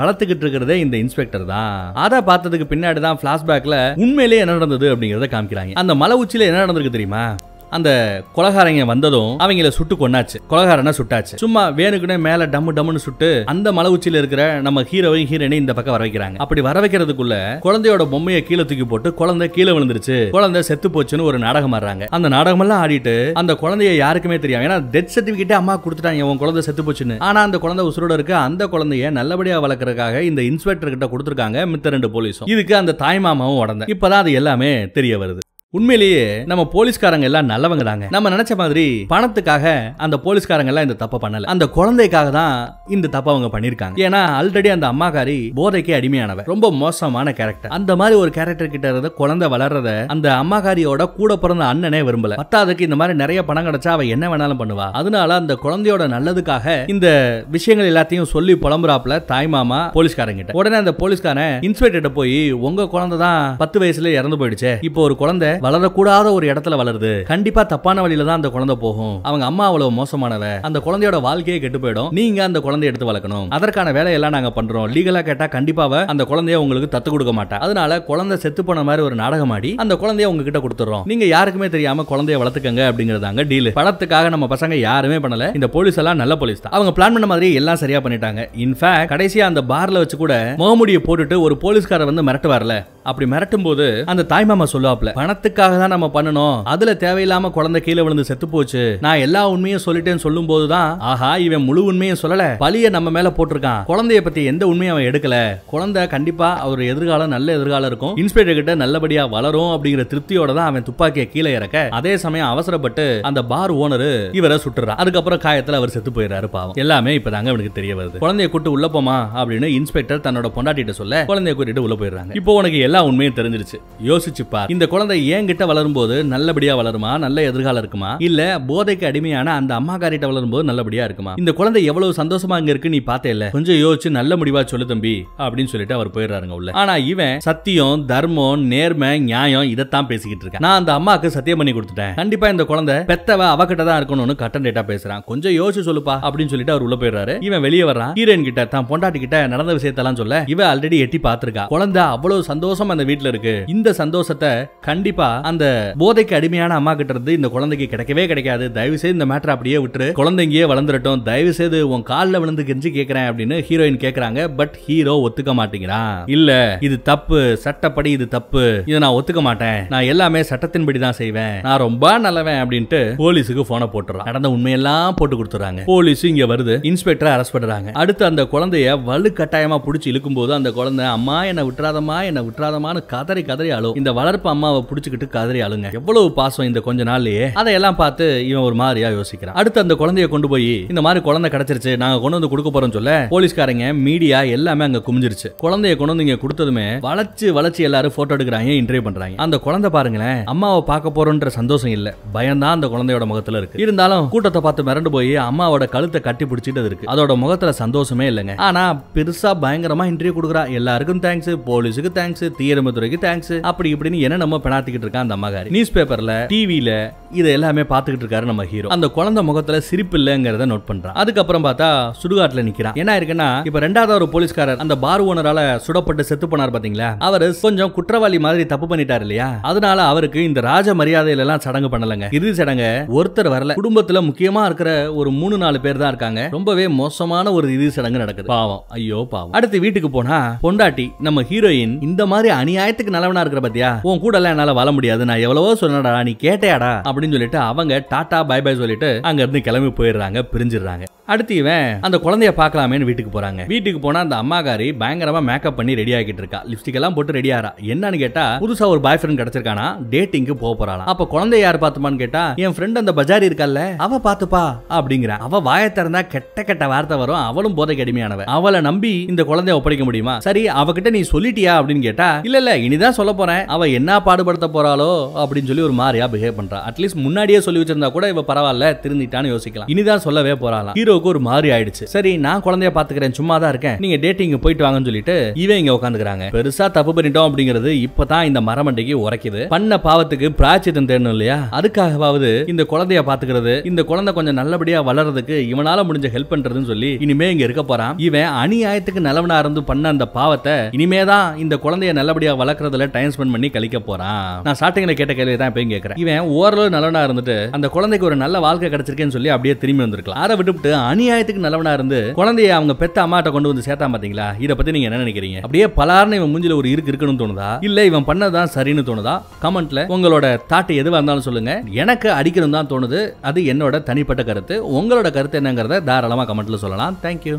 வளர்த்துக்கிட்டு இருக்கிறதே இந்த இன்ஸ்பெக்டர் தான் அதை பார்த்ததுக்கு பின்னாடி தான் பிளாஷ்பேக்ல உண்மையிலேயே என்ன நடந்தது அப்படிங்கறத காமிக்கிறாங்க அந்த மலை உச்சியில என்ன நடந்திருக்கு தெரியுமா அந்த கொலகாரங்க வந்ததும் அவங்கள சுட்டு கொண்டாச்சு கொலகாரனா சுட்டாச்சு சும்மா வேணுக்குனே மேல டம்மு டம்முன்னு சுட்டு அந்த மலை உச்சியில இருக்கிற நம்ம ஹீரோவையும் ஹீரோனை இந்த பக்கம் வர வைக்கிறாங்க அப்படி வர வைக்கிறதுக்குள்ள குழந்தையோட பொம்மையை கீழே தூக்கி போட்டு குழந்தை கீழே விழுந்துருச்சு குழந்தை செத்து போச்சுன்னு ஒரு நாடகம் ஆடுறாங்க அந்த நாடகம் எல்லாம் ஆடிட்டு அந்த குழந்தைய யாருக்குமே தெரியும் ஏன்னா டெத் சர்டிபிகேட்டே அம்மா கொடுத்துட்டாங்க உன் குழந்தை செத்து போச்சுன்னு ஆனா அந்த குழந்தை உசுரோட இருக்கு அந்த குழந்தைய நல்லபடியா வளர்க்கறதுக்காக இந்த இன்ஸ்பெக்டர் கிட்ட கொடுத்துருக்காங்க மித்த ரெண்டு போலீஸும் இதுக்கு அந்த தாய் மாமாவும் உடந்த இப்பதான் அது எல்லாமே தெரிய வருது உண்மையிலேயே நம்ம போலீஸ்காரங்க எல்லாம் நல்லவங்க தாங்க நம்ம நினைச்ச மாதிரி பணத்துக்காக அந்த போலீஸ்காரங்க எல்லாம் இந்த தப்ப பண்ணல அந்த குழந்தைக்காக தான் இந்த தப்ப அவங்க பண்ணிருக்காங்க ஏன்னா ஆல்ரெடி அந்த அம்மாக்காரி போதைக்கு அடிமையானவ ரொம்ப மோசமான கேரக்டர் அந்த மாதிரி ஒரு கேரக்டர் கிட்ட இருந்த குழந்தை வளர்றத அந்த அம்மாக்காரியோட கூட பிறந்த அண்ணனே விரும்பல பத்தாவதுக்கு இந்த மாதிரி நிறைய பணம் கிடைச்சா அவ என்ன வேணாலும் பண்ணுவா அதனால அந்த குழந்தையோட நல்லதுக்காக இந்த விஷயங்கள் எல்லாத்தையும் சொல்லி புலம்புறாப்ல தாய் மாமா போலீஸ்காரங்கிட்ட உடனே அந்த போலீஸ்காரன் இன்ஸ்பெக்டர் போய் உங்க குழந்தை தான் பத்து வயசுல இறந்து போயிடுச்சு இப்போ ஒரு குழந்தை வளரக்கூடாத ஒரு இடத்துல வளருது கண்டிப்பா தப்பான வழியில தான் அந்த குழந்தை போகும் அவங்க அம்மா அவ்வளவு மோசமானவ அந்த குழந்தையோட வாழ்க்கையே கெட்டு போயிடும் நீங்க அந்த குழந்தைய எடுத்து வளர்க்கணும் அதற்கான வேலையெல்லாம் நாங்க பண்றோம் லீகலா கேட்டா கண்டிப்பாவ அந்த குழந்தைய உங்களுக்கு தத்து கொடுக்க மாட்டா அதனால குழந்தை செத்து போன மாதிரி ஒரு நாடகம் ஆடி அந்த குழந்தைய உங்ககிட்ட கொடுத்துறோம் நீங்க யாருக்குமே தெரியாம குழந்தைய வளர்த்துக்கங்க அப்படிங்கறதாங்க டீல் பணத்துக்காக நம்ம பசங்க யாருமே பண்ணல இந்த போலீஸ் எல்லாம் நல்ல போலீஸ் தான் அவங்க பிளான் பண்ண மாதிரி எல்லாம் சரியா பண்ணிட்டாங்க இன்ஃபேக்ட் கடைசியா அந்த பார்ல வச்சு கூட முகமுடியை போட்டுட்டு ஒரு போலீஸ்காரர் வந்து மிரட்டு வரல அப்படி மிரட்டும் போது அந்த தாய்மாமா சொல்லுவாப்ல பணத்தை பணத்துக்காக தான் நம்ம பண்ணணும் அதுல தேவையில்லாம குழந்தை கீழே விழுந்து செத்து போச்சு நான் எல்லா உண்மையும் சொல்லிட்டேன்னு சொல்லும் போதுதான் ஆஹா இவன் முழு உண்மையும் சொல்லல பழிய நம்ம மேல போட்டிருக்கான் குழந்தைய பத்தி எந்த உண்மையும் அவன் எடுக்கல குழந்தை கண்டிப்பா அவர் எதிர்காலம் நல்ல எதிர்காலம் இருக்கும் இன்ஸ்பெக்டர் கிட்ட நல்லபடியா வளரும் அப்படிங்கிற திருப்தியோட தான் அவன் துப்பாக்கியை கீழே இறக்க அதே சமயம் அவசரப்பட்டு அந்த பார் ஓனர் இவரை சுட்டுறா அதுக்கப்புறம் காயத்துல அவர் செத்து போயிடறாரு பாவம் எல்லாமே இப்பதாங்க அவனுக்கு தெரிய வருது குழந்தைய கூட்டு உள்ள போமா அப்படின்னு இன்ஸ்பெக்டர் தன்னோட பொண்டாட்டிட்ட சொல்ல குழந்தைய கூட்டிட்டு உள்ள போயிடுறாங்க இப்போ உனக்கு எல்லா உண்மையும் தெரிஞ்சிருச்சு யோசிச்சுப்பா இந்த குழந்தை ஏன் என்கிட்ட வளரும்போது நல்லபடியா வளருமா நல்ல எதிர்காலம் இருக்குமா இல்ல போதைக்கு அடிமையான அந்த அம்மா காரிட்ட வளரும்போது நல்லபடியா இருக்குமா இந்த குழந்தை எவ்வளவு சந்தோஷமா அங்க இருக்கு நீ பாத்த இல்ல கொஞ்சம் யோசிச்சு நல்ல முடிவா சொல்லு தம்பி அப்படின்னு சொல்லிட்டு அவர் போயிடுறாருங்க உள்ள ஆனா இவன் சத்தியம் தர்மம் நேர்மை நியாயம் இதைத்தான் பேசிக்கிட்டு இருக்கேன் நான் அந்த அம்மாக்கு சத்தியம் பண்ணி கொடுத்துட்டேன் கண்டிப்பா இந்த குழந்தை பெத்தவ அவகிட்ட தான் இருக்கணும்னு கட்டன் டேட்டா பேசுறான் கொஞ்சம் யோசிச்சு சொல்லுப்பா அப்படின்னு சொல்லிட்டு அவர் உள்ள போயிடுறாரு இவன் வெளியே வர்றான் ஹீரோயின் கிட்ட தான் பொண்டாட்டி கிட்ட நடந்த விஷயத்தெல்லாம் சொல்ல இவ ஆல்ரெடி எட்டி பாத்துருக்கா குழந்தை அவ்வளவு சந்தோஷம் அந்த வீட்டுல இருக்கு இந்த சந்தோஷத்தை கண்டிப்பா கண்டிப்பா அந்த போதைக்கு அடிமையான அம்மா கிட்ட இருந்து இந்த குழந்தைக்கு கிடைக்கவே கிடைக்காது தயவு செய்து இந்த மேட்டர் அப்படியே விட்டுரு குழந்தைங்கயே வளர்ந்துடட்டும் தயவு செய்து உன் காலில் விழுந்து கெஞ்சி கேட்கிறேன் அப்படின்னு ஹீரோயின் கேட்கறாங்க பட் ஹீரோ ஒத்துக்க மாட்டேங்கிறான் இல்ல இது தப்பு சட்டப்படி இது தப்பு இதை நான் ஒத்துக்க மாட்டேன் நான் எல்லாமே சட்டத்தின்படி தான் செய்வேன் நான் ரொம்ப நல்லவேன் அப்படின்ட்டு போலீஸுக்கு போனை போட்டுறான் நடந்த உண்மையெல்லாம் போட்டு கொடுத்துறாங்க போலீஸ் இங்க வருது இன்ஸ்பெக்டரை அரெஸ்ட் பண்றாங்க அடுத்து அந்த குழந்தைய வலு கட்டாயமா பிடிச்சி இழுக்கும் போது அந்த குழந்தை அம்மா என்ன விட்டுறாதம்மா என்ன விட்டுறாதமான்னு கதறி கதறி அழும் இந்த வளர்ப்பு அம்மாவை பிடிச்சிக்கிட்டு அழுதுகிட்டு கதறி அழுங்க எவ்வளவு பாசம் இந்த கொஞ்ச நாள்லயே அதையெல்லாம் பார்த்து இவன் ஒரு மாதிரியா யோசிக்கிறான் அடுத்து அந்த குழந்தைய கொண்டு போய் இந்த மாதிரி குழந்தை கிடைச்சிருச்சு நாங்க கொண்டு வந்து கொடுக்க போறோம் சொல்ல போலீஸ்காரங்க மீடியா எல்லாமே அங்க குமிஞ்சிருச்சு குழந்தைய கொண்டு வந்து இங்க கொடுத்ததுமே வளச்சு வளச்சு எல்லாரும் போட்டோ எடுக்கிறாங்க இன்டர்வியூ பண்றாங்க அந்த குழந்தை பாருங்களேன் அம்மாவை பார்க்க போறோன்ற சந்தோஷம் இல்ல பயம் தான் அந்த குழந்தையோட முகத்துல இருக்கு இருந்தாலும் கூட்டத்தை பார்த்து மிரண்டு போய் அம்மாவோட கழுத்தை கட்டி பிடிச்சிட்டு இருக்கு அதோட முகத்துல சந்தோஷமே இல்லைங்க ஆனா பெருசா பயங்கரமா இன்டர்வியூ கொடுக்குறா எல்லாருக்கும் தேங்க்ஸ் போலீஸுக்கு தேங்க்ஸ் தீரமதுரைக்கு தேங்க்ஸ் அப்படி இப்படின்னு என்ன நம்ம பெணாத்திக்கிட்டு இருக்கான் அந்த மகாரி நியூஸ் பேப்பர்ல டிவியில இதை எல்லாமே பார்த்துக்கிட்டு இருக்காரு நம்ம ஹீரோ அந்த குழந்தை முகத்துல சிரிப்பு இல்லைங்கிறத நோட் பண்றான் அதுக்கப்புறம் பார்த்தா சுடுகாட்டுல நிக்கிறான் என்ன இருக்குன்னா இப்ப ரெண்டாவது ஒரு போலீஸ்காரர் அந்த பார் ஓனரால சுடப்பட்டு செத்து போனார் பாத்தீங்களா அவர் கொஞ்சம் குற்றவாளி மாதிரி தப்பு பண்ணிட்டார் இல்லையா அதனால அவருக்கு இந்த ராஜ மரியாதையில எல்லாம் சடங்கு பண்ணலங்க இறுதி சடங்கு ஒருத்தர் வரல குடும்பத்துல முக்கியமா இருக்கிற ஒரு மூணு நாலு பேர் தான் இருக்காங்க ரொம்பவே மோசமான ஒரு இறுதி சடங்கு நடக்குது பாவம் ஐயோ பாவம் அடுத்து வீட்டுக்கு போனா பொண்டாட்டி நம்ம ஹீரோயின் இந்த மாதிரி அநியாயத்துக்கு நல்லவனா இருக்கிற பாத்தியா உன் கூட எல்லாம் என்னால வள முடியாது நான் எவ்வளவோ சொன்னடா நீ கேட்டையாடா அப்படின்னு சொல்லிட்டு அவங்க டாடா பை பை சொல்லிட்டு அங்க இருந்து கிளம்பி போயிடுறாங்க பிரிஞ்சிடுறாங்க அடுத்து இவன் அந்த குழந்தைய பார்க்கலாமேன்னு வீட்டுக்கு போறாங்க வீட்டுக்கு போனா அந்த அம்மாக்காரி பயங்கரமா மேக்கப் பண்ணி ரெடி ஆகிட்டு இருக்கா லிப்ஸ்டிக் எல்லாம் போட்டு ரெடி ஆறா என்னன்னு கேட்டா புதுசா ஒரு பாய் ஃப்ரெண்ட் கிடைச்சிருக்கானா டேட்டிங்கு போக போறாளா அப்ப குழந்தை யார் பார்த்துமான்னு கேட்டா என் ஃப்ரெண்ட் அந்த பஜாரி இருக்கல்ல அவ பாத்துப்பா அப்படிங்கிற அவ வாய திறந்தா கெட்ட கெட்ட வார்த்தை வரும் அவளும் போதை கடுமையானவ அவளை நம்பி இந்த குழந்தைய ஒப்படைக்க முடியுமா சரி அவகிட்ட நீ சொல்லிட்டியா அப்படின்னு கேட்டா இல்ல இல்ல இனிதான் சொல்ல போறேன் அவ என்ன பாடுபடுத்த போறா போகிறாளோ அப்படின்னு சொல்லி ஒரு மாதிரியா பிஹேவ் பண்ணுறா அட்லீஸ்ட் முன்னாடியே சொல்லி வச்சிருந்தா கூட இவ பரவாயில்ல திருந்திட்டான்னு யோசிக்கலாம் இனிதான் சொல்லவே போறாளாம் ஹீரோக்கு ஒரு மாதிரி ஆயிடுச்சு சரி நான் குழந்தைய பாத்துக்கிறேன் சும்மா தான் இருக்கேன் நீங்க டேட்டிங் போயிட்டு வாங்கன்னு சொல்லிட்டு இவன் இங்க உட்காந்துக்கிறாங்க பெருசா தப்பு பண்ணிட்டோம் அப்படிங்கிறது இப்பதான் இந்த மரமண்டைக்கு உரைக்குது பண்ண பாவத்துக்கு பிராச்சித்தம் தேடணும் இல்லையா அதுக்காகவாவது இந்த குழந்தைய பாத்துக்கிறது இந்த குழந்தை கொஞ்சம் நல்லபடியா வளர்றதுக்கு இவனால முடிஞ்ச ஹெல்ப் பண்றதுன்னு சொல்லி இனிமே இங்க இருக்க போறான் இவன் அநியாயத்துக்கு நல்லவனா இருந்து பண்ண அந்த பாவத்தை இனிமேதான் இந்த குழந்தைய நல்லபடியா வளர்க்கறதுல டைம் ஸ்பெண்ட் பண்ணி கழிக்க போறான் நான் கேட்ட கேள்வி தான் இப்பயும் கேட்குறேன் இவன் ஓரளவு நல்லவனா இருந்துட்டு அந்த குழந்தைக்கு ஒரு நல்ல வாழ்க்கை கிடைச்சிருக்கேன்னு சொல்லி அப்படியே திரும்பி வந்திருக்கலாம் அதை விட்டுவிட்டு அநியாயத்துக்கு நல்லவனா இருந்து குழந்தைய அவங்க பெத்த அம்மாட்ட கொண்டு வந்து சேர்த்தா பாத்தீங்களா இதை பத்தி நீங்க என்ன நினைக்கிறீங்க அப்படியே பலார்னு இவன் மூஞ்சில ஒரு இருக்கு இருக்கணும்னு தோணுதா இல்ல இவன் பண்ணதான் சரின்னு தோணுதா கமெண்ட்ல உங்களோட தாட்டு எதுவாக இருந்தாலும் சொல்லுங்க எனக்கு அடிக்கணும் தான் தோணுது அது என்னோட தனிப்பட்ட கருத்து உங்களோட கருத்து என்னங்கிறத தாராளமாக கமெண்ட்ல சொல்லலாம் தேங்க்யூ